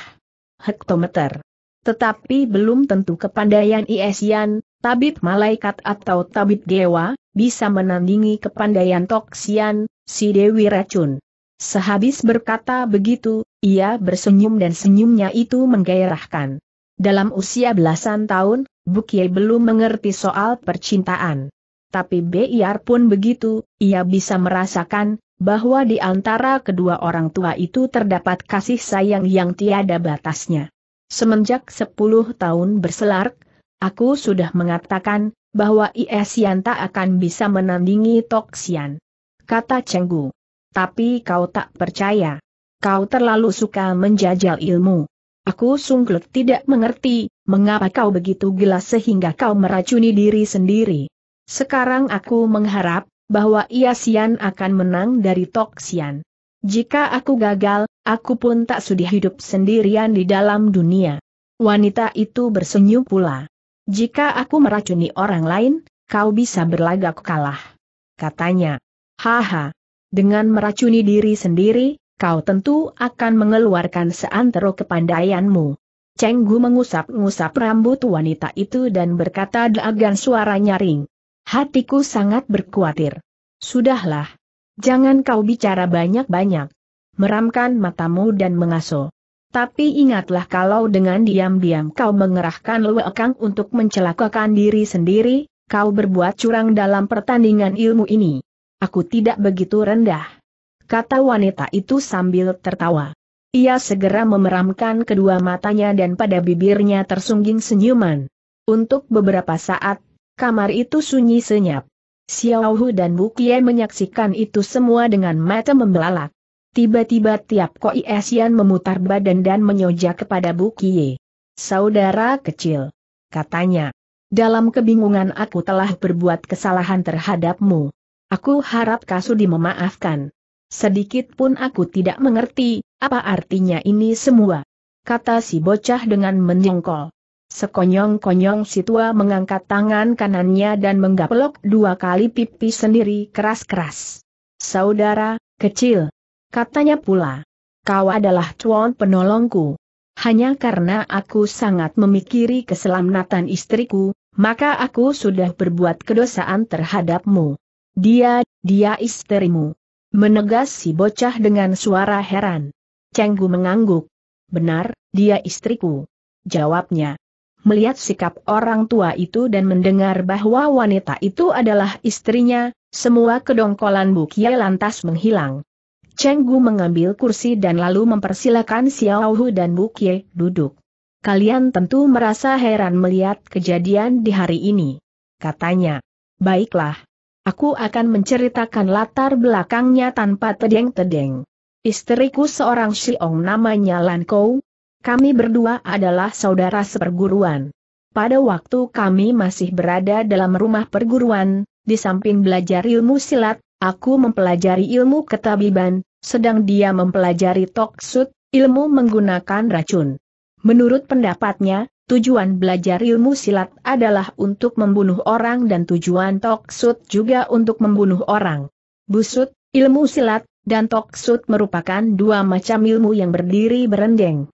Hektometer. Tetapi belum tentu kepandaian Iesian, tabib malaikat atau tabib dewa, bisa menandingi kepandaian Toksian, si Dewi Racun. Sehabis berkata begitu, ia bersenyum dan senyumnya itu menggairahkan. Dalam usia belasan tahun, Bukie belum mengerti soal percintaan. Tapi pun begitu, ia bisa merasakan, bahwa di antara kedua orang tua itu terdapat kasih sayang yang tiada batasnya. Semenjak 10 tahun berselar, aku sudah mengatakan bahwa Iesian tak akan bisa menandingi Toksian. Kata Cenggu. Tapi kau tak percaya. Kau terlalu suka menjajal ilmu. Aku sungguh tidak mengerti, mengapa kau begitu gila sehingga kau meracuni diri sendiri. Sekarang aku mengharap, bahwa Ia Sian akan menang dari Tok Sian. Jika aku gagal, aku pun tak sudi hidup sendirian di dalam dunia. Wanita itu bersenyum pula. Jika aku meracuni orang lain, kau bisa berlagak kalah. Katanya. Haha. Dengan meracuni diri sendiri, kau tentu akan mengeluarkan seantero kepandaianmu. cenggu mengusap-ngusap rambut wanita itu dan berkata dengan suara nyaring. Hatiku sangat berkuatir. Sudahlah. Jangan kau bicara banyak-banyak. Meramkan matamu dan mengaso. Tapi ingatlah kalau dengan diam-diam kau mengerahkan lewekang untuk mencelakakan diri sendiri, kau berbuat curang dalam pertandingan ilmu ini. Aku tidak begitu rendah. Kata wanita itu sambil tertawa. Ia segera memeramkan kedua matanya dan pada bibirnya tersungging senyuman. Untuk beberapa saat, Kamar itu sunyi senyap. Xiao Hu dan Bu Kie menyaksikan itu semua dengan mata membelalak. Tiba-tiba tiap Koi Esian memutar badan dan menyojak kepada Bu Kie. Saudara kecil. Katanya. Dalam kebingungan aku telah berbuat kesalahan terhadapmu. Aku harap Kasudi memaafkan. Sedikit pun aku tidak mengerti, apa artinya ini semua. Kata si bocah dengan menyengkol. Sekonyong-konyong si tua mengangkat tangan kanannya dan menggaplok dua kali pipi sendiri keras-keras. Saudara, kecil. Katanya pula. Kau adalah cuan penolongku. Hanya karena aku sangat memikiri keselamatan istriku, maka aku sudah berbuat kedosaan terhadapmu. Dia, dia istrimu. Menegas si bocah dengan suara heran. Cenggu mengangguk. Benar, dia istriku. Jawabnya melihat sikap orang tua itu dan mendengar bahwa wanita itu adalah istrinya, semua kedongkolan Bukia lantas menghilang. Cheng Gu mengambil kursi dan lalu mempersilakan Xiao Hu dan Bukie duduk. Kalian tentu merasa heran melihat kejadian di hari ini. Katanya, baiklah. Aku akan menceritakan latar belakangnya tanpa tedeng-tedeng. Istriku seorang Xiong namanya Lan Kou, kami berdua adalah saudara seperguruan. Pada waktu kami masih berada dalam rumah perguruan, di samping belajar ilmu silat, aku mempelajari ilmu ketabiban, sedang dia mempelajari toksut, ilmu menggunakan racun. Menurut pendapatnya, tujuan belajar ilmu silat adalah untuk membunuh orang dan tujuan toksut juga untuk membunuh orang. Busut, ilmu silat, dan toksut merupakan dua macam ilmu yang berdiri berendeng.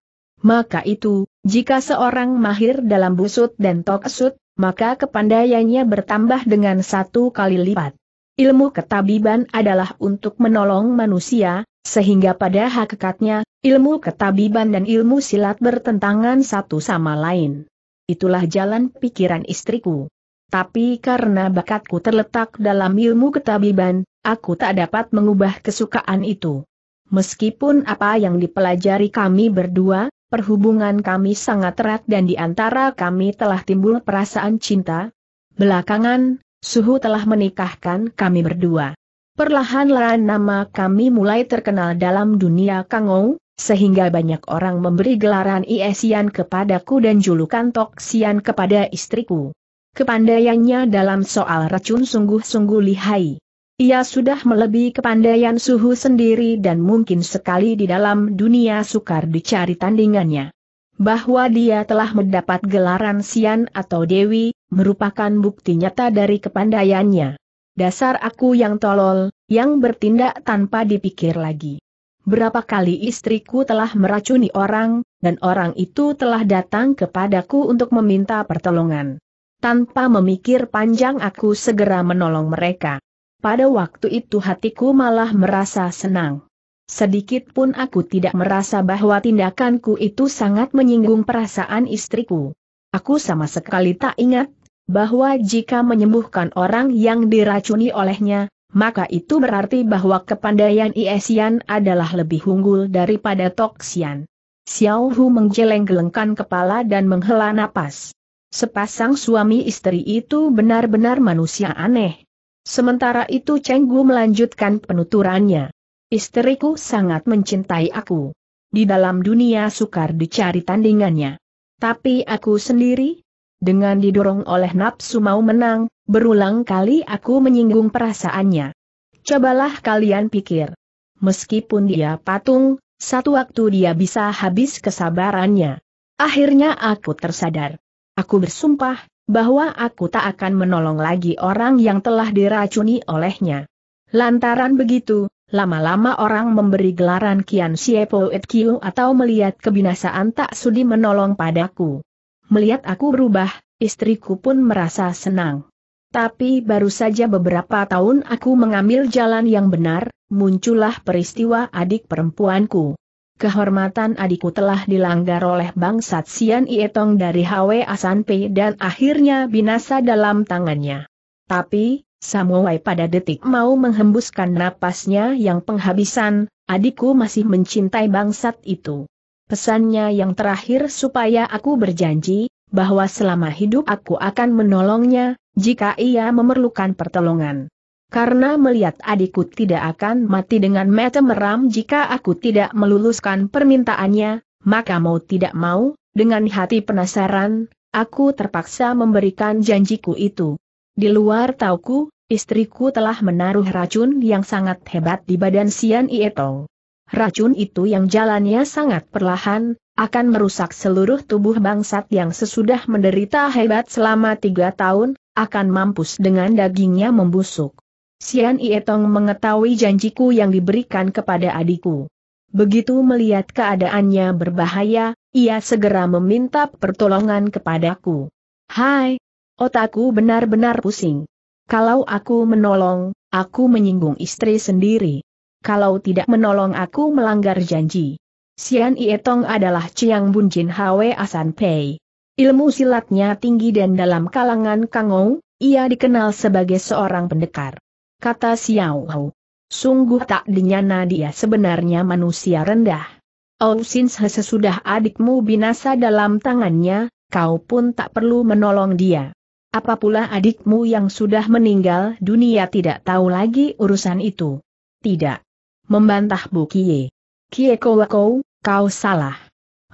Maka itu, jika seorang mahir dalam busut dan toksut, maka kepandaiannya bertambah dengan satu kali lipat. Ilmu ketabiban adalah untuk menolong manusia, sehingga pada hakikatnya, ilmu ketabiban dan ilmu silat bertentangan satu sama lain. Itulah jalan pikiran istriku. Tapi karena bakatku terletak dalam ilmu ketabiban, aku tak dapat mengubah kesukaan itu. Meskipun apa yang dipelajari kami berdua, perhubungan kami sangat erat dan di antara kami telah timbul perasaan cinta. Belakangan, Suhu telah menikahkan kami berdua. Perlahan-lahan nama kami mulai terkenal dalam dunia Kangou, sehingga banyak orang memberi gelaran Iesian kepadaku dan julukan Toksian kepada istriku. Kepandaiannya dalam soal racun sungguh-sungguh lihai. Ia sudah melebihi kepandaian suhu sendiri dan mungkin sekali di dalam dunia sukar dicari tandingannya. Bahwa dia telah mendapat gelaran Sian atau Dewi, merupakan bukti nyata dari kepandaiannya. Dasar aku yang tolol, yang bertindak tanpa dipikir lagi. Berapa kali istriku telah meracuni orang, dan orang itu telah datang kepadaku untuk meminta pertolongan. Tanpa memikir panjang aku segera menolong mereka. Pada waktu itu hatiku malah merasa senang. Sedikit pun aku tidak merasa bahwa tindakanku itu sangat menyinggung perasaan istriku. Aku sama sekali tak ingat bahwa jika menyembuhkan orang yang diracuni olehnya, maka itu berarti bahwa kepandaian Iesian adalah lebih unggul daripada Toksian. Xiao Hu menggeleng-gelengkan kepala dan menghela napas. Sepasang suami istri itu benar-benar manusia aneh. Sementara itu Cheng Gu melanjutkan penuturannya. Istriku sangat mencintai aku. Di dalam dunia sukar dicari tandingannya. Tapi aku sendiri, dengan didorong oleh nafsu mau menang, berulang kali aku menyinggung perasaannya. Cobalah kalian pikir. Meskipun dia patung, satu waktu dia bisa habis kesabarannya. Akhirnya aku tersadar. Aku bersumpah, bahwa aku tak akan menolong lagi orang yang telah diracuni olehnya. Lantaran begitu, lama-lama orang memberi gelaran Kian Siepo Et Kiu atau melihat kebinasaan tak sudi menolong padaku. Melihat aku berubah, istriku pun merasa senang. Tapi baru saja beberapa tahun aku mengambil jalan yang benar, muncullah peristiwa adik perempuanku kehormatan adikku telah dilanggar oleh bangsat Sian Ietong dari Hwe Asanpe dan akhirnya binasa dalam tangannya. Tapi, Samuai pada detik mau menghembuskan napasnya yang penghabisan, adikku masih mencintai bangsat itu. Pesannya yang terakhir supaya aku berjanji, bahwa selama hidup aku akan menolongnya, jika ia memerlukan pertolongan karena melihat adikku tidak akan mati dengan mata meram jika aku tidak meluluskan permintaannya, maka mau tidak mau, dengan hati penasaran, aku terpaksa memberikan janjiku itu. Di luar tauku, istriku telah menaruh racun yang sangat hebat di badan Sian Ieto. Racun itu yang jalannya sangat perlahan, akan merusak seluruh tubuh bangsat yang sesudah menderita hebat selama tiga tahun, akan mampus dengan dagingnya membusuk. Sian Ietong mengetahui janjiku yang diberikan kepada adikku. Begitu melihat keadaannya berbahaya, ia segera meminta pertolongan kepadaku. Hai, otakku benar-benar pusing. Kalau aku menolong, aku menyinggung istri sendiri. Kalau tidak menolong aku melanggar janji. Sian Ietong adalah Ciang Bun Jin Hwe Asan Pei. Ilmu silatnya tinggi dan dalam kalangan Kangou, ia dikenal sebagai seorang pendekar kata Xiao Hou. Sungguh tak dinyana dia sebenarnya manusia rendah. Oh since sesudah adikmu binasa dalam tangannya, kau pun tak perlu menolong dia. Apa pula adikmu yang sudah meninggal dunia tidak tahu lagi urusan itu? Tidak. Membantah Bu Kie. Kie Kowako, kau salah.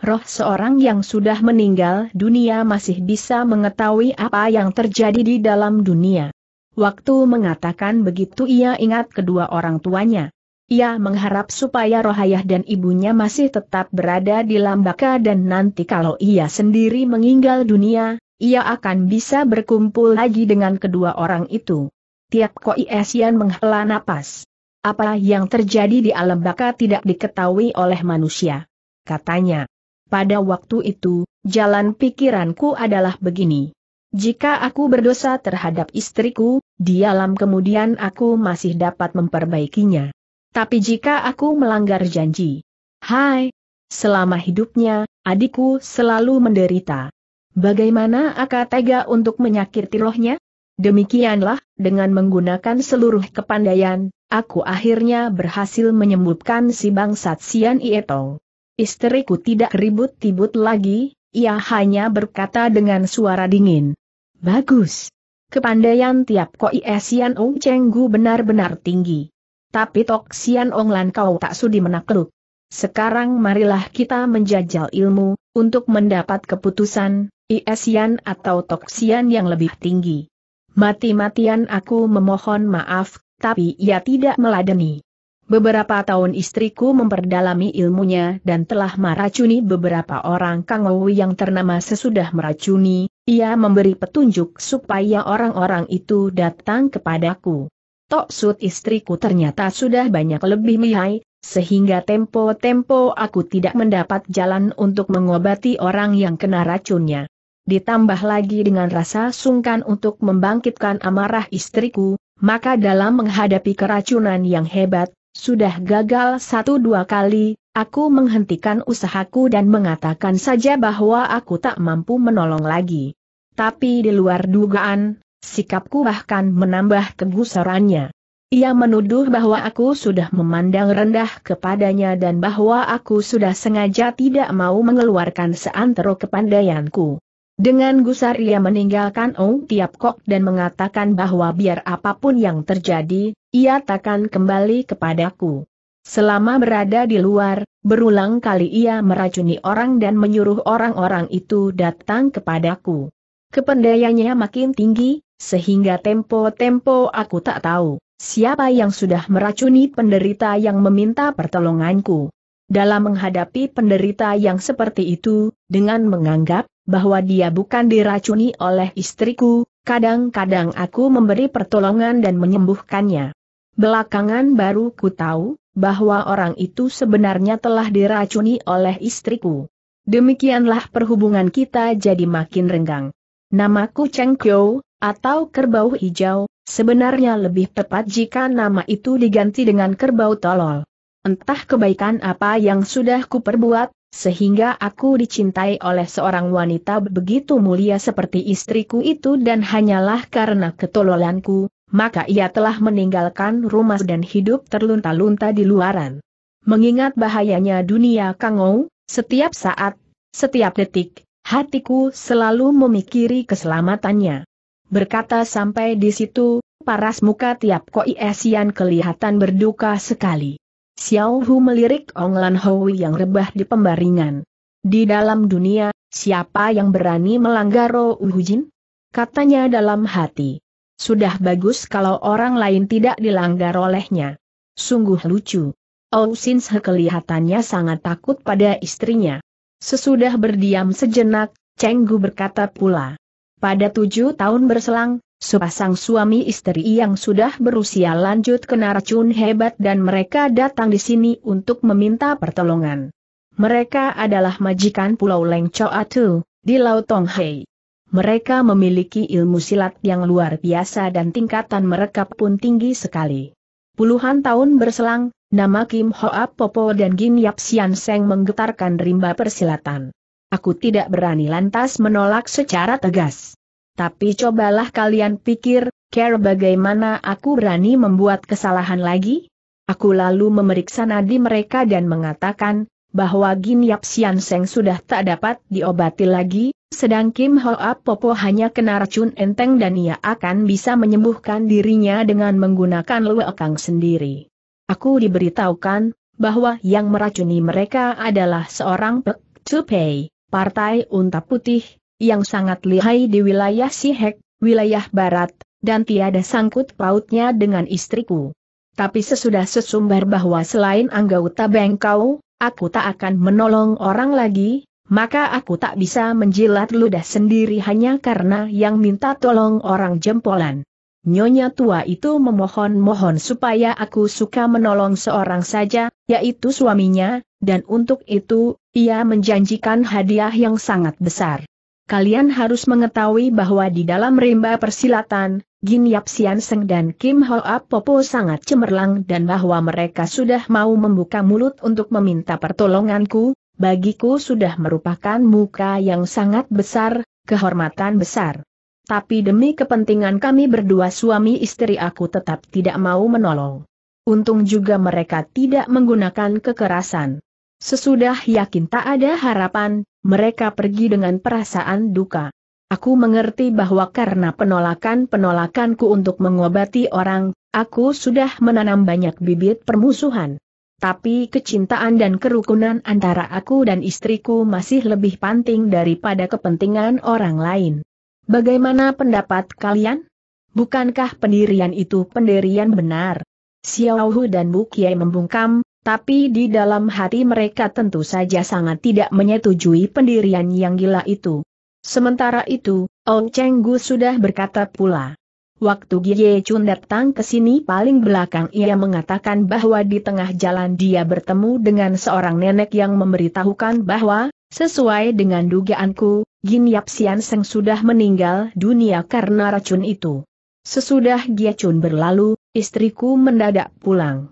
Roh seorang yang sudah meninggal dunia masih bisa mengetahui apa yang terjadi di dalam dunia. Waktu mengatakan begitu ia ingat kedua orang tuanya. Ia mengharap supaya Rohayah dan ibunya masih tetap berada di Lambaka dan nanti kalau ia sendiri meninggal dunia, ia akan bisa berkumpul lagi dengan kedua orang itu. Tiap Koi Esian menghela napas. Apa yang terjadi di alam tidak diketahui oleh manusia. Katanya. Pada waktu itu, jalan pikiranku adalah begini. Jika aku berdosa terhadap istriku, di alam kemudian aku masih dapat memperbaikinya. Tapi jika aku melanggar janji. Hai, selama hidupnya, adikku selalu menderita. Bagaimana aku tega untuk menyakiti rohnya? Demikianlah, dengan menggunakan seluruh kepandaian, aku akhirnya berhasil menyembuhkan si bangsat Sian Ietong. Istriku tidak ribut ribut lagi, ia hanya berkata dengan suara dingin. Bagus. Kepandaian tiap koi Esian Ong cenggu benar-benar tinggi. Tapi Tok Sian Ong Lan kau tak sudi menakluk. Sekarang marilah kita menjajal ilmu, untuk mendapat keputusan, Iesian atau Toksian yang lebih tinggi. Mati-matian aku memohon maaf, tapi ia tidak meladeni. Beberapa tahun istriku memperdalami ilmunya dan telah meracuni beberapa orang Kangowi yang ternama sesudah meracuni, ia memberi petunjuk supaya orang-orang itu datang kepadaku. Tok istriku ternyata sudah banyak lebih lihai, sehingga tempo-tempo aku tidak mendapat jalan untuk mengobati orang yang kena racunnya. Ditambah lagi dengan rasa sungkan untuk membangkitkan amarah istriku, maka dalam menghadapi keracunan yang hebat, sudah gagal satu dua kali, Aku menghentikan usahaku dan mengatakan saja bahwa aku tak mampu menolong lagi. Tapi di luar dugaan, sikapku bahkan menambah kegusarannya. Ia menuduh bahwa aku sudah memandang rendah kepadanya dan bahwa aku sudah sengaja tidak mau mengeluarkan seantero kepandaianku. Dengan gusar ia meninggalkan Ong Tiap Kok dan mengatakan bahwa biar apapun yang terjadi, ia takkan kembali kepadaku. Selama berada di luar, berulang kali ia meracuni orang dan menyuruh orang-orang itu datang kepadaku. Kependayanya makin tinggi, sehingga tempo-tempo aku tak tahu siapa yang sudah meracuni penderita yang meminta pertolonganku. Dalam menghadapi penderita yang seperti itu, dengan menganggap bahwa dia bukan diracuni oleh istriku, kadang-kadang aku memberi pertolongan dan menyembuhkannya. Belakangan baru ku tahu bahwa orang itu sebenarnya telah diracuni oleh istriku. Demikianlah perhubungan kita jadi makin renggang. Namaku Cheng Kyo, atau kerbau hijau, sebenarnya lebih tepat jika nama itu diganti dengan kerbau tolol. Entah kebaikan apa yang sudah kuperbuat, sehingga aku dicintai oleh seorang wanita begitu mulia seperti istriku itu dan hanyalah karena ketololanku, maka ia telah meninggalkan rumah dan hidup terlunta-lunta di luaran. Mengingat bahayanya dunia kangou, setiap saat, setiap detik, hatiku selalu memikiri keselamatannya. Berkata sampai di situ, paras muka tiap koi esian kelihatan berduka sekali. Xiao Hu melirik Ong Lan Hui yang rebah di pembaringan. Di dalam dunia, siapa yang berani melanggar Ro Jin? Katanya dalam hati. Sudah bagus kalau orang lain tidak dilanggar olehnya. Sungguh lucu. Ousins kelihatannya sangat takut pada istrinya. Sesudah berdiam sejenak, Cenggu berkata pula. Pada tujuh tahun berselang, sepasang suami istri yang sudah berusia lanjut kena racun hebat dan mereka datang di sini untuk meminta pertolongan. Mereka adalah majikan Pulau Leng Choa di Laut Tonghai. Mereka memiliki ilmu silat yang luar biasa dan tingkatan mereka pun tinggi sekali. Puluhan tahun berselang, nama Kim Hoa Popo dan Gin Yap Sian Seng menggetarkan rimba persilatan. Aku tidak berani lantas menolak secara tegas. Tapi cobalah kalian pikir, care bagaimana aku berani membuat kesalahan lagi? Aku lalu memeriksa nadi mereka dan mengatakan, bahwa Gin Yap Sian Seng sudah tak dapat diobati lagi, sedang Kim Hoa ah Popo hanya kena racun enteng dan ia akan bisa menyembuhkan dirinya dengan menggunakan luekang sendiri. Aku diberitahukan, bahwa yang meracuni mereka adalah seorang Pek Tupei, Partai Unta Putih, yang sangat lihai di wilayah Sihek, wilayah barat, dan tiada sangkut pautnya dengan istriku. Tapi sesudah sesumbar bahwa selain anggota Bengkau, aku tak akan menolong orang lagi, maka aku tak bisa menjilat ludah sendiri hanya karena yang minta tolong orang jempolan. Nyonya tua itu memohon-mohon supaya aku suka menolong seorang saja, yaitu suaminya, dan untuk itu, ia menjanjikan hadiah yang sangat besar. Kalian harus mengetahui bahwa di dalam rimba persilatan, Gin Yap Sian Seng dan Kim Hoa Popo sangat cemerlang dan bahwa mereka sudah mau membuka mulut untuk meminta pertolonganku, bagiku sudah merupakan muka yang sangat besar, kehormatan besar. Tapi demi kepentingan kami berdua suami istri aku tetap tidak mau menolong. Untung juga mereka tidak menggunakan kekerasan. Sesudah yakin tak ada harapan, mereka pergi dengan perasaan duka. Aku mengerti bahwa karena penolakan-penolakanku untuk mengobati orang, aku sudah menanam banyak bibit permusuhan. Tapi kecintaan dan kerukunan antara aku dan istriku masih lebih penting daripada kepentingan orang lain. Bagaimana pendapat kalian? Bukankah pendirian itu pendirian benar? Xiaohu dan Bu Kiai membungkam, tapi di dalam hati mereka tentu saja sangat tidak menyetujui pendirian yang gila itu. Sementara itu, Ong Cheng Gu sudah berkata pula. Waktu Gie Chun datang ke sini paling belakang ia mengatakan bahwa di tengah jalan dia bertemu dengan seorang nenek yang memberitahukan bahwa, sesuai dengan dugaanku, Gin Yap Sian Seng sudah meninggal dunia karena racun itu. Sesudah Gie Chun berlalu, istriku mendadak pulang.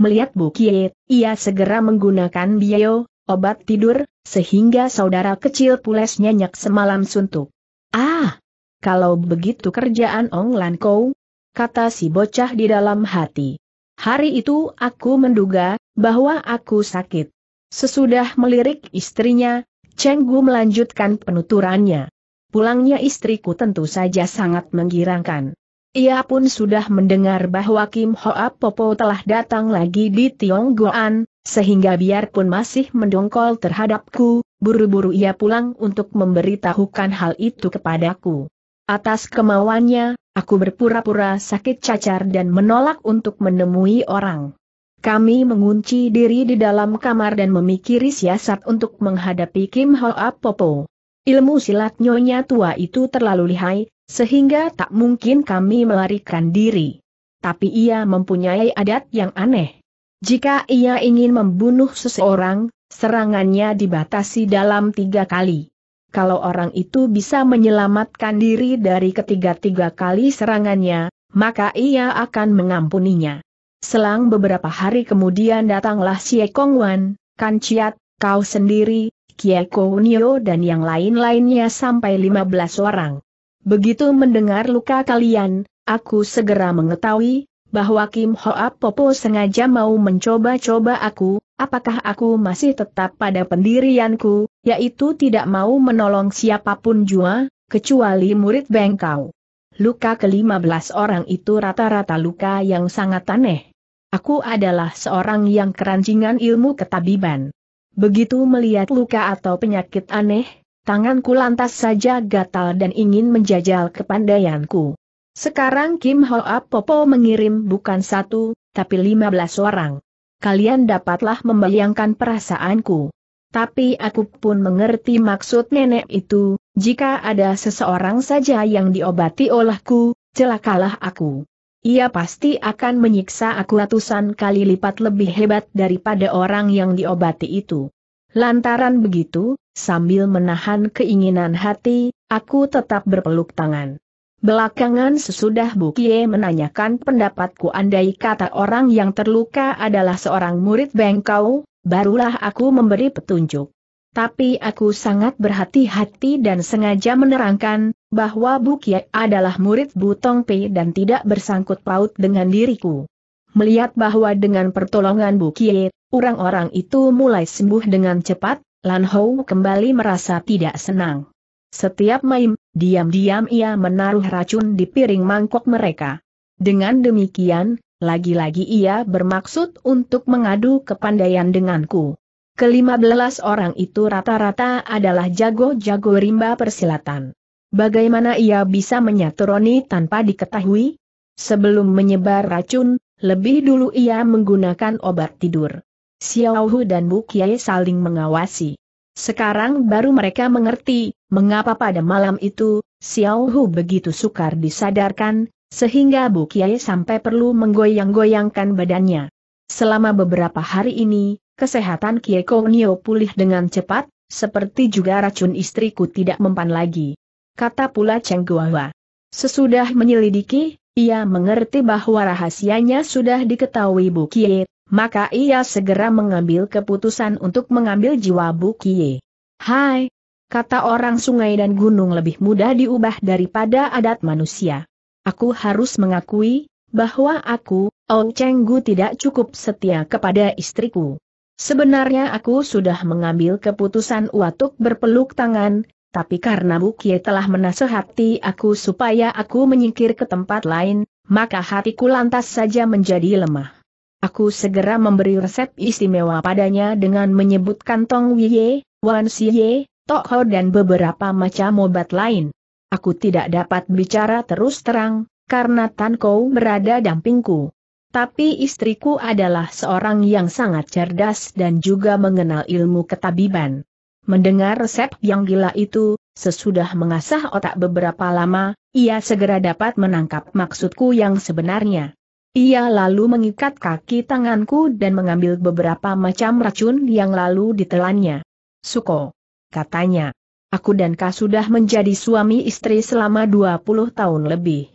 Melihat Bu Kie, ia segera menggunakan bio, obat tidur, sehingga saudara kecil Pules nyenyak semalam suntuk. Ah! Kalau begitu kerjaan Ong Lan Kou, kata si bocah di dalam hati. Hari itu aku menduga, bahwa aku sakit. Sesudah melirik istrinya, Cheng Gu melanjutkan penuturannya. Pulangnya istriku tentu saja sangat menggirangkan. Ia pun sudah mendengar bahwa Kim Hoa Popo telah datang lagi di Tionggoan, sehingga biarpun masih mendongkol terhadapku, buru-buru ia pulang untuk memberitahukan hal itu kepadaku. Atas kemauannya, aku berpura-pura sakit cacar dan menolak untuk menemui orang. Kami mengunci diri di dalam kamar dan memikiri siasat untuk menghadapi Kim Hoa Popo. Ilmu silat nyonya tua itu terlalu lihai, sehingga tak mungkin kami melarikan diri. Tapi ia mempunyai adat yang aneh. Jika ia ingin membunuh seseorang, serangannya dibatasi dalam tiga kali. Kalau orang itu bisa menyelamatkan diri dari ketiga-tiga kali serangannya, maka ia akan mengampuninya. Selang beberapa hari kemudian datanglah Xie Kongwan, Kan Chiat, kau sendiri, Kieko Nio dan yang lain-lainnya sampai 15 orang. Begitu mendengar luka kalian, aku segera mengetahui, bahwa Kim Hoa Popo sengaja mau mencoba-coba aku, apakah aku masih tetap pada pendirianku, yaitu tidak mau menolong siapapun jua, kecuali murid bengkau. Luka kelima belas orang itu rata-rata luka yang sangat aneh. Aku adalah seorang yang keranjingan ilmu ketabiban. Begitu melihat luka atau penyakit aneh, tanganku lantas saja gatal dan ingin menjajal kepandaianku. Sekarang Kim Hoa Popo mengirim bukan satu, tapi lima belas orang. Kalian dapatlah membayangkan perasaanku. Tapi aku pun mengerti maksud nenek itu, jika ada seseorang saja yang diobati olehku, celakalah aku. Ia pasti akan menyiksa aku ratusan kali lipat lebih hebat daripada orang yang diobati itu. Lantaran begitu, sambil menahan keinginan hati, aku tetap berpeluk tangan. Belakangan sesudah Bu Kie menanyakan pendapatku andai kata orang yang terluka adalah seorang murid bengkau, barulah aku memberi petunjuk. Tapi aku sangat berhati-hati dan sengaja menerangkan, bahwa Bu Kie adalah murid Butong Pei dan tidak bersangkut paut dengan diriku. Melihat bahwa dengan pertolongan Bu Kie, orang-orang itu mulai sembuh dengan cepat, Lan Hou kembali merasa tidak senang. Setiap maim, Diam-diam ia menaruh racun di piring mangkok mereka. Dengan demikian, lagi-lagi ia bermaksud untuk mengadu kepandaian denganku. Kelima belas orang itu rata-rata adalah jago-jago rimba persilatan. Bagaimana ia bisa menyaturoni tanpa diketahui? Sebelum menyebar racun, lebih dulu ia menggunakan obat tidur. Xiao Xiaohu dan Bu Kiai saling mengawasi. Sekarang baru mereka mengerti, mengapa pada malam itu, Xiao Hu begitu sukar disadarkan, sehingga Bu Kiai sampai perlu menggoyang-goyangkan badannya. Selama beberapa hari ini, kesehatan Kiai Konio pulih dengan cepat, seperti juga racun istriku tidak mempan lagi. Kata pula Cheng Guohua. Sesudah menyelidiki, ia mengerti bahwa rahasianya sudah diketahui Bu Kiai, maka ia segera mengambil keputusan untuk mengambil jiwa Bu Kiai. Hai, Kata orang sungai dan gunung lebih mudah diubah daripada adat manusia. Aku harus mengakui, bahwa aku, Ong Chenggu tidak cukup setia kepada istriku. Sebenarnya aku sudah mengambil keputusan untuk berpeluk tangan, tapi karena Bukie telah menasehati aku supaya aku menyingkir ke tempat lain, maka hatiku lantas saja menjadi lemah. Aku segera memberi resep istimewa padanya dengan menyebutkan Tong Wie, Wan Siye, tokho dan beberapa macam obat lain. Aku tidak dapat bicara terus terang, karena Tan Kou berada dampingku. Tapi istriku adalah seorang yang sangat cerdas dan juga mengenal ilmu ketabiban. Mendengar resep yang gila itu, sesudah mengasah otak beberapa lama, ia segera dapat menangkap maksudku yang sebenarnya. Ia lalu mengikat kaki tanganku dan mengambil beberapa macam racun yang lalu ditelannya. Suko katanya. Aku dan Kak sudah menjadi suami istri selama 20 tahun lebih.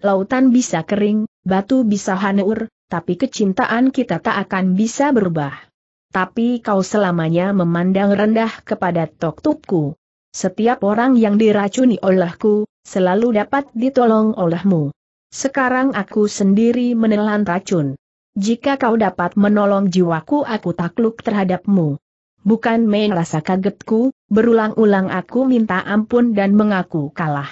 Lautan bisa kering, batu bisa hanur, tapi kecintaan kita tak akan bisa berubah. Tapi kau selamanya memandang rendah kepada toktupku. Setiap orang yang diracuni olehku, selalu dapat ditolong olehmu. Sekarang aku sendiri menelan racun. Jika kau dapat menolong jiwaku aku takluk terhadapmu bukan main rasa kagetku, berulang-ulang aku minta ampun dan mengaku kalah.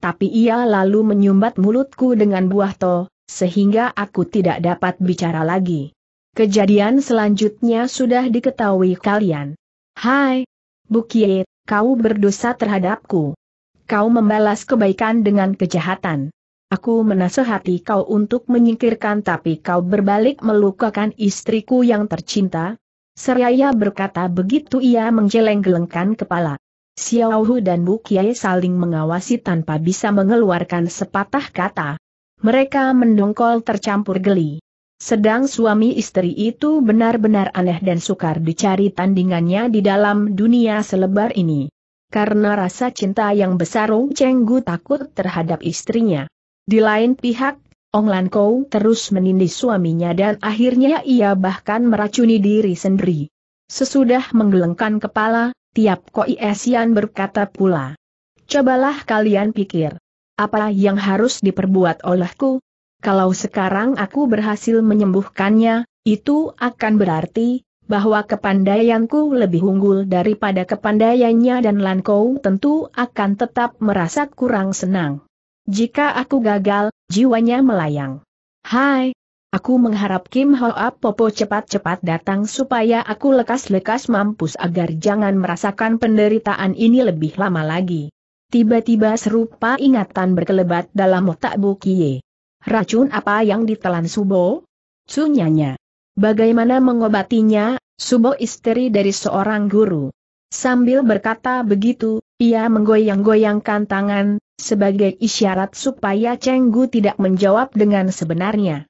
Tapi ia lalu menyumbat mulutku dengan buah to, sehingga aku tidak dapat bicara lagi. Kejadian selanjutnya sudah diketahui kalian. Hai, Bukie, kau berdosa terhadapku. Kau membalas kebaikan dengan kejahatan. Aku menasehati kau untuk menyingkirkan tapi kau berbalik melukakan istriku yang tercinta, Seraya berkata begitu ia menjeleng-gelengkan kepala. Xiao Hu dan Bu Kiai saling mengawasi tanpa bisa mengeluarkan sepatah kata. Mereka mendongkol tercampur geli. Sedang suami istri itu benar-benar aneh dan sukar dicari tandingannya di dalam dunia selebar ini. Karena rasa cinta yang besar Wu Chenggu takut terhadap istrinya. Di lain pihak, Ong Lan Kou terus menindih suaminya dan akhirnya ia bahkan meracuni diri sendiri. Sesudah menggelengkan kepala, Tiap Koi Esian berkata pula. Cobalah kalian pikir. Apa yang harus diperbuat olehku? Kalau sekarang aku berhasil menyembuhkannya, itu akan berarti bahwa kepandaianku lebih unggul daripada kepandaiannya dan Lan Kou tentu akan tetap merasa kurang senang. Jika aku gagal, jiwanya melayang. Hai, Aku mengharap Kim Hoa Popo cepat-cepat datang supaya aku lekas-lekas mampus agar jangan merasakan penderitaan ini lebih lama lagi. Tiba-tiba serupa ingatan berkelebat dalam otak Bu Racun apa yang ditelan Subo? Sunyanya. Bagaimana mengobatinya, Subo istri dari seorang guru. Sambil berkata begitu, ia menggoyang-goyangkan tangan, sebagai isyarat supaya Chenggu tidak menjawab dengan sebenarnya.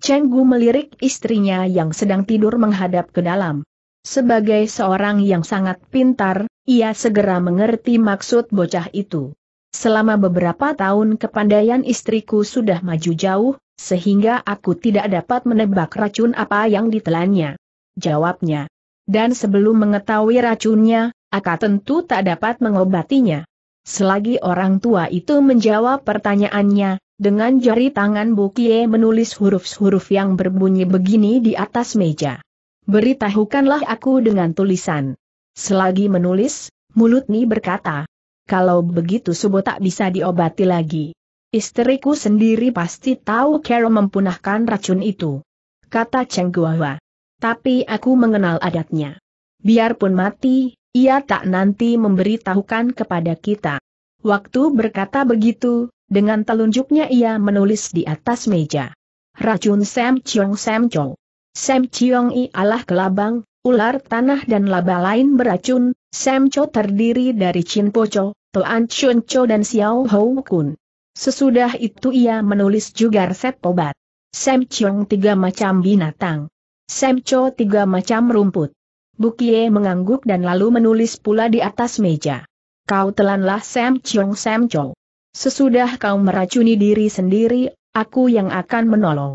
Chenggu melirik istrinya yang sedang tidur menghadap ke dalam. Sebagai seorang yang sangat pintar, ia segera mengerti maksud bocah itu. Selama beberapa tahun kepandaian istriku sudah maju jauh, sehingga aku tidak dapat menebak racun apa yang ditelannya. Jawabnya. Dan sebelum mengetahui racunnya, aku tentu tak dapat mengobatinya. Selagi orang tua itu menjawab pertanyaannya, dengan jari tangan Bukie menulis huruf-huruf yang berbunyi begini di atas meja. Beritahukanlah aku dengan tulisan. Selagi menulis, mulut Ni berkata, kalau begitu Subo tak bisa diobati lagi. Istriku sendiri pasti tahu cara mempunahkan racun itu. Kata Cheng Guawa. Tapi aku mengenal adatnya. Biarpun mati, ia tak nanti memberitahukan kepada kita. Waktu berkata begitu, dengan telunjuknya ia menulis di atas meja. Racun Sam Chiong Sam Chong. Sam Chiong ialah kelabang, ular tanah dan laba lain beracun, Sam Chow terdiri dari Chin Po Chow, Toan Chun Chow dan Xiao Hou Kun. Sesudah itu ia menulis juga resep obat. Sam Chiong tiga macam binatang. Sam Chow tiga macam rumput. Bukie mengangguk dan lalu menulis pula di atas meja. Kau telanlah Sam Chong Sam Chow. Sesudah kau meracuni diri sendiri, aku yang akan menolong.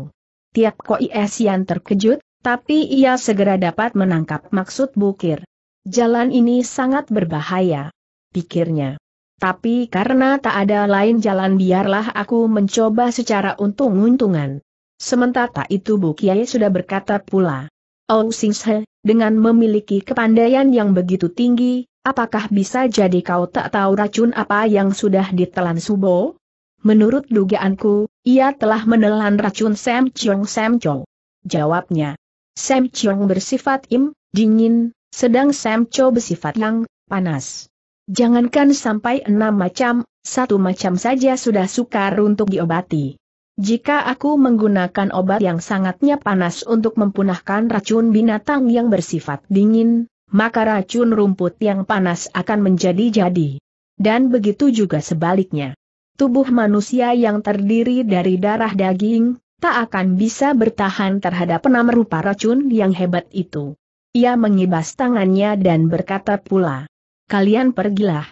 Tiap koi yang terkejut, tapi ia segera dapat menangkap maksud Bukir. Jalan ini sangat berbahaya, pikirnya. Tapi karena tak ada lain jalan biarlah aku mencoba secara untung-untungan. Sementara itu Bu sudah berkata pula, Ong Singshe, dengan memiliki kepandaian yang begitu tinggi, apakah bisa jadi kau tak tahu racun apa yang sudah ditelan Subo? Menurut dugaanku, ia telah menelan racun Sam Chiong Sam Chow. Jawabnya. Sam Chiong bersifat im, dingin, sedang Sam Chow bersifat yang panas. Jangankan sampai enam macam, satu macam saja sudah sukar untuk diobati. Jika aku menggunakan obat yang sangatnya panas untuk mempunahkan racun binatang yang bersifat dingin, maka racun rumput yang panas akan menjadi-jadi. Dan begitu juga sebaliknya. Tubuh manusia yang terdiri dari darah daging, tak akan bisa bertahan terhadap enam rupa racun yang hebat itu. Ia mengibas tangannya dan berkata pula, Kalian pergilah.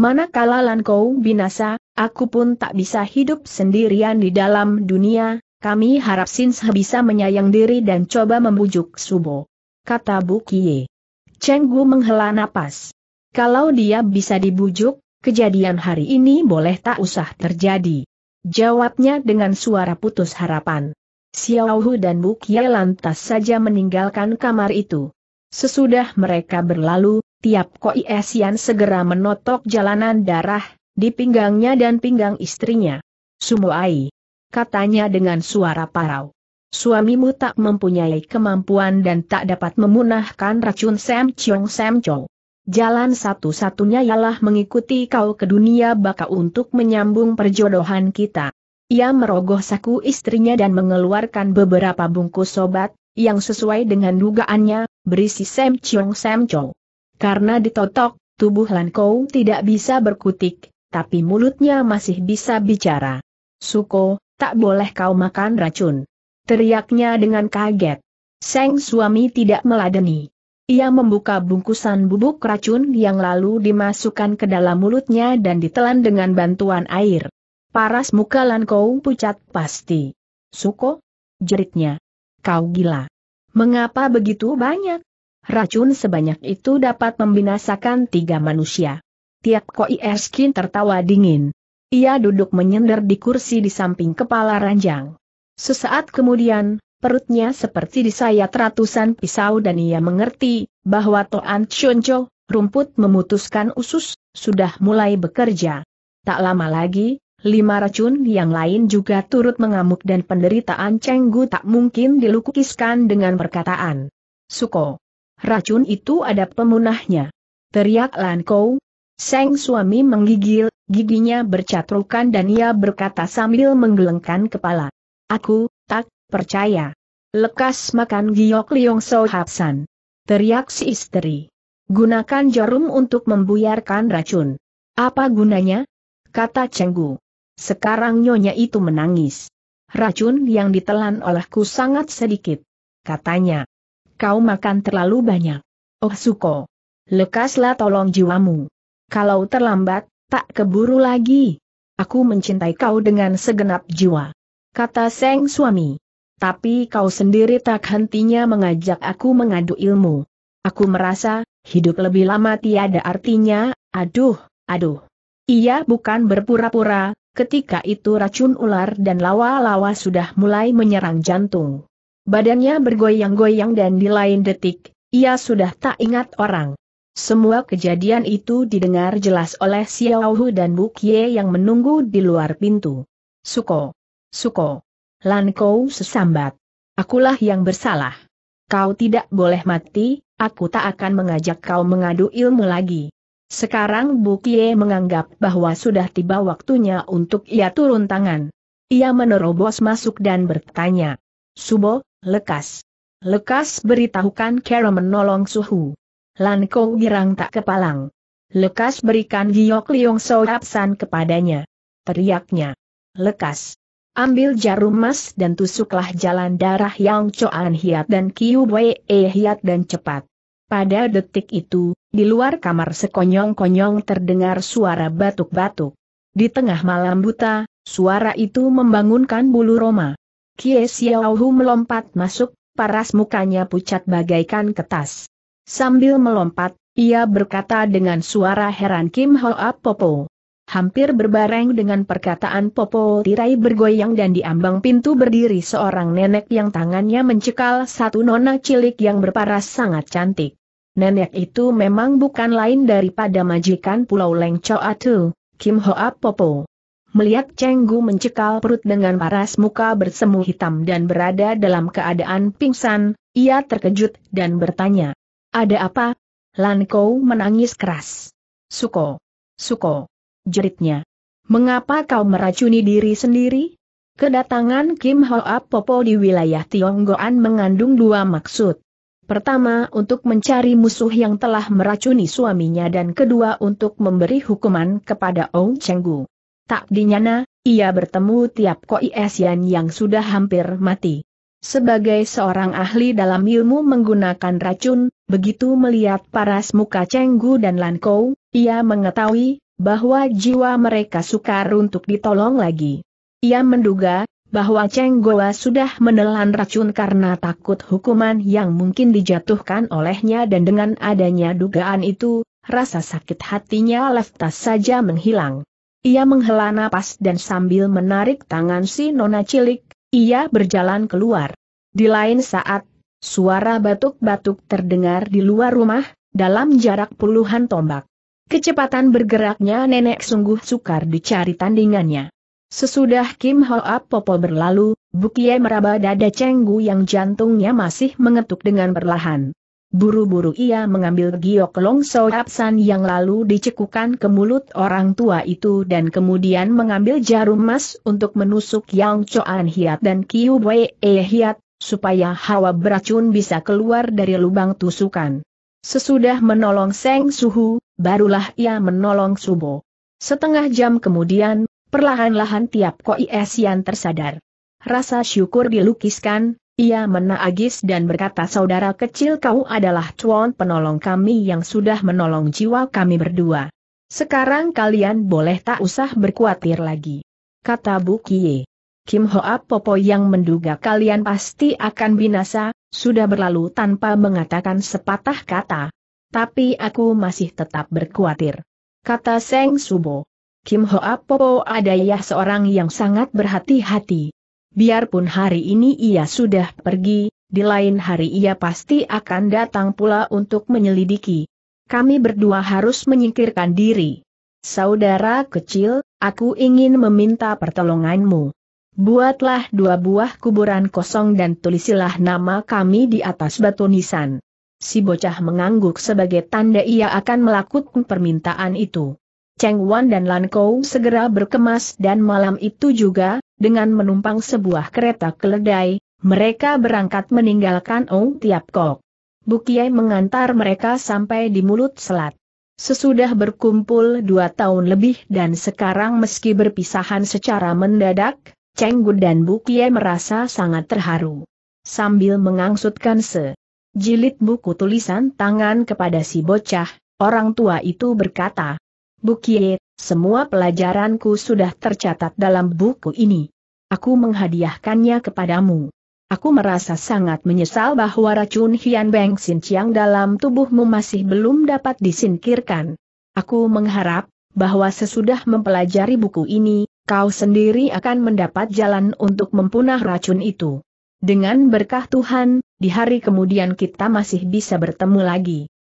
Manakala kau binasa, Aku pun tak bisa hidup sendirian di dalam dunia, kami harap Sinse bisa menyayang diri dan coba membujuk Subo. Kata Bu Kie. Chenggu menghela napas. Kalau dia bisa dibujuk, kejadian hari ini boleh tak usah terjadi. Jawabnya dengan suara putus harapan. Xiaohu dan Bu Kie lantas saja meninggalkan kamar itu. Sesudah mereka berlalu, tiap Koi Esian segera menotok jalanan darah, di pinggangnya dan pinggang istrinya. Sumuai. Katanya dengan suara parau. Suamimu tak mempunyai kemampuan dan tak dapat memunahkan racun Sam Chong Sam Chong. Jalan satu-satunya ialah mengikuti kau ke dunia baka untuk menyambung perjodohan kita. Ia merogoh saku istrinya dan mengeluarkan beberapa bungkus sobat, yang sesuai dengan dugaannya, berisi Sam Chong Sam Chong. Karena ditotok, tubuh Lan Kou tidak bisa berkutik, tapi mulutnya masih bisa bicara. Suko, tak boleh kau makan racun. Teriaknya dengan kaget. Seng suami tidak meladeni. Ia membuka bungkusan bubuk racun yang lalu dimasukkan ke dalam mulutnya dan ditelan dengan bantuan air. Paras muka Lankou pucat pasti. Suko? Jeritnya. Kau gila. Mengapa begitu banyak? Racun sebanyak itu dapat membinasakan tiga manusia. Tiap Koi Eskin tertawa dingin. Ia duduk menyender di kursi di samping kepala ranjang. Sesaat kemudian, perutnya seperti disayat ratusan pisau dan ia mengerti, bahwa Toan Choncho, rumput memutuskan usus, sudah mulai bekerja. Tak lama lagi, lima racun yang lain juga turut mengamuk dan penderitaan Cenggu tak mungkin dilukiskan dengan perkataan. Suko. Racun itu ada pemunahnya. Teriak Lan Kou. Seng suami menggigil, giginya bercatrukan dan ia berkata sambil menggelengkan kepala. Aku, tak, percaya. Lekas makan giok liong so hapsan. Teriak si istri. Gunakan jarum untuk membuyarkan racun. Apa gunanya? Kata Cenggu. Sekarang nyonya itu menangis. Racun yang ditelan olehku sangat sedikit. Katanya. Kau makan terlalu banyak. Oh Suko. Lekaslah tolong jiwamu. Kalau terlambat, tak keburu lagi. Aku mencintai kau dengan segenap jiwa. Kata Seng suami. Tapi kau sendiri tak hentinya mengajak aku mengadu ilmu. Aku merasa, hidup lebih lama tiada artinya, aduh, aduh. Ia bukan berpura-pura, ketika itu racun ular dan lawa-lawa sudah mulai menyerang jantung. Badannya bergoyang-goyang dan di lain detik, ia sudah tak ingat orang. Semua kejadian itu didengar jelas oleh Xiao Hu dan Bu Kie yang menunggu di luar pintu. Suko! Suko! Lan Kou sesambat. Akulah yang bersalah. Kau tidak boleh mati, aku tak akan mengajak kau mengadu ilmu lagi. Sekarang Bu Kie menganggap bahwa sudah tiba waktunya untuk ia turun tangan. Ia menerobos masuk dan bertanya. Subo, lekas. Lekas beritahukan Kera menolong Suhu. Lan Kou girang tak kepalang. Lekas berikan giok liong soapsan kepadanya. Teriaknya. Lekas. Ambil jarum emas dan tusuklah jalan darah yang Coan Hiat dan Kiu Wei e Hiat dan cepat. Pada detik itu, di luar kamar sekonyong-konyong terdengar suara batuk-batuk. Di tengah malam buta, suara itu membangunkan bulu Roma. Kie Xiaohu melompat masuk, paras mukanya pucat bagaikan kertas. Sambil melompat, ia berkata dengan suara heran Kim Hoa Popo. Hampir berbareng dengan perkataan Popo tirai bergoyang dan di ambang pintu berdiri seorang nenek yang tangannya mencekal satu nona cilik yang berparas sangat cantik. Nenek itu memang bukan lain daripada majikan Pulau Lengco Atu, Kim Hoa Popo. Melihat Cenggu mencekal perut dengan paras muka bersemu hitam dan berada dalam keadaan pingsan, ia terkejut dan bertanya. Ada apa? Lan Kou menangis keras. Suko. Suko. Jeritnya. Mengapa kau meracuni diri sendiri? Kedatangan Kim Hoa Popo di wilayah Tionggoan mengandung dua maksud. Pertama untuk mencari musuh yang telah meracuni suaminya dan kedua untuk memberi hukuman kepada Ong Chenggu. Tak dinyana, ia bertemu Tiap Koi Esian yang sudah hampir mati. Sebagai seorang ahli dalam ilmu menggunakan racun, begitu melihat paras muka Cenggu dan Lankou, ia mengetahui bahwa jiwa mereka sukar untuk ditolong lagi. Ia menduga bahwa Cenggua sudah menelan racun karena takut hukuman yang mungkin dijatuhkan olehnya dan dengan adanya dugaan itu, rasa sakit hatinya leftas saja menghilang. Ia menghela napas dan sambil menarik tangan si nona cilik, ia berjalan keluar. Di lain saat, suara batuk-batuk terdengar di luar rumah, dalam jarak puluhan tombak. Kecepatan bergeraknya nenek sungguh sukar dicari tandingannya. Sesudah Kim Hoa Popo berlalu, Bukie meraba dada Cenggu yang jantungnya masih mengetuk dengan perlahan. Buru-buru ia mengambil giok longso absan yang lalu dicekukan ke mulut orang tua itu dan kemudian mengambil jarum emas untuk menusuk Yang Choan Hiat dan Kiu Wei E Hiat, supaya hawa beracun bisa keluar dari lubang tusukan. Sesudah menolong Seng Suhu, barulah ia menolong Subo. Setengah jam kemudian, perlahan-lahan tiap Koi Esian tersadar. Rasa syukur dilukiskan, ia menaagis dan berkata saudara kecil kau adalah cuan penolong kami yang sudah menolong jiwa kami berdua. Sekarang kalian boleh tak usah berkuatir lagi. Kata Bu Kie. Kim Hoa Popo yang menduga kalian pasti akan binasa, sudah berlalu tanpa mengatakan sepatah kata. Tapi aku masih tetap berkuatir. Kata Seng Subo. Kim Hoa Popo ada ya seorang yang sangat berhati-hati biarpun hari ini ia sudah pergi, di lain hari ia pasti akan datang pula untuk menyelidiki. Kami berdua harus menyingkirkan diri. Saudara kecil, aku ingin meminta pertolonganmu. Buatlah dua buah kuburan kosong dan tulisilah nama kami di atas batu nisan. Si bocah mengangguk sebagai tanda ia akan melakukan permintaan itu. Cheng Wan dan Lan Kou segera berkemas dan malam itu juga, dengan menumpang sebuah kereta keledai, mereka berangkat meninggalkan Ong Tiap Kok. Bukiai mengantar mereka sampai di mulut selat. Sesudah berkumpul dua tahun lebih dan sekarang meski berpisahan secara mendadak, Cheng Gu dan Bukiai merasa sangat terharu. Sambil mengangsutkan se jilid buku tulisan tangan kepada si bocah, orang tua itu berkata, Bukit, semua pelajaranku sudah tercatat dalam buku ini. Aku menghadiahkannya kepadamu. Aku merasa sangat menyesal bahwa racun Hian Beng Sin Chiang dalam tubuhmu masih belum dapat disingkirkan. Aku mengharap, bahwa sesudah mempelajari buku ini, kau sendiri akan mendapat jalan untuk mempunah racun itu. Dengan berkah Tuhan, di hari kemudian kita masih bisa bertemu lagi.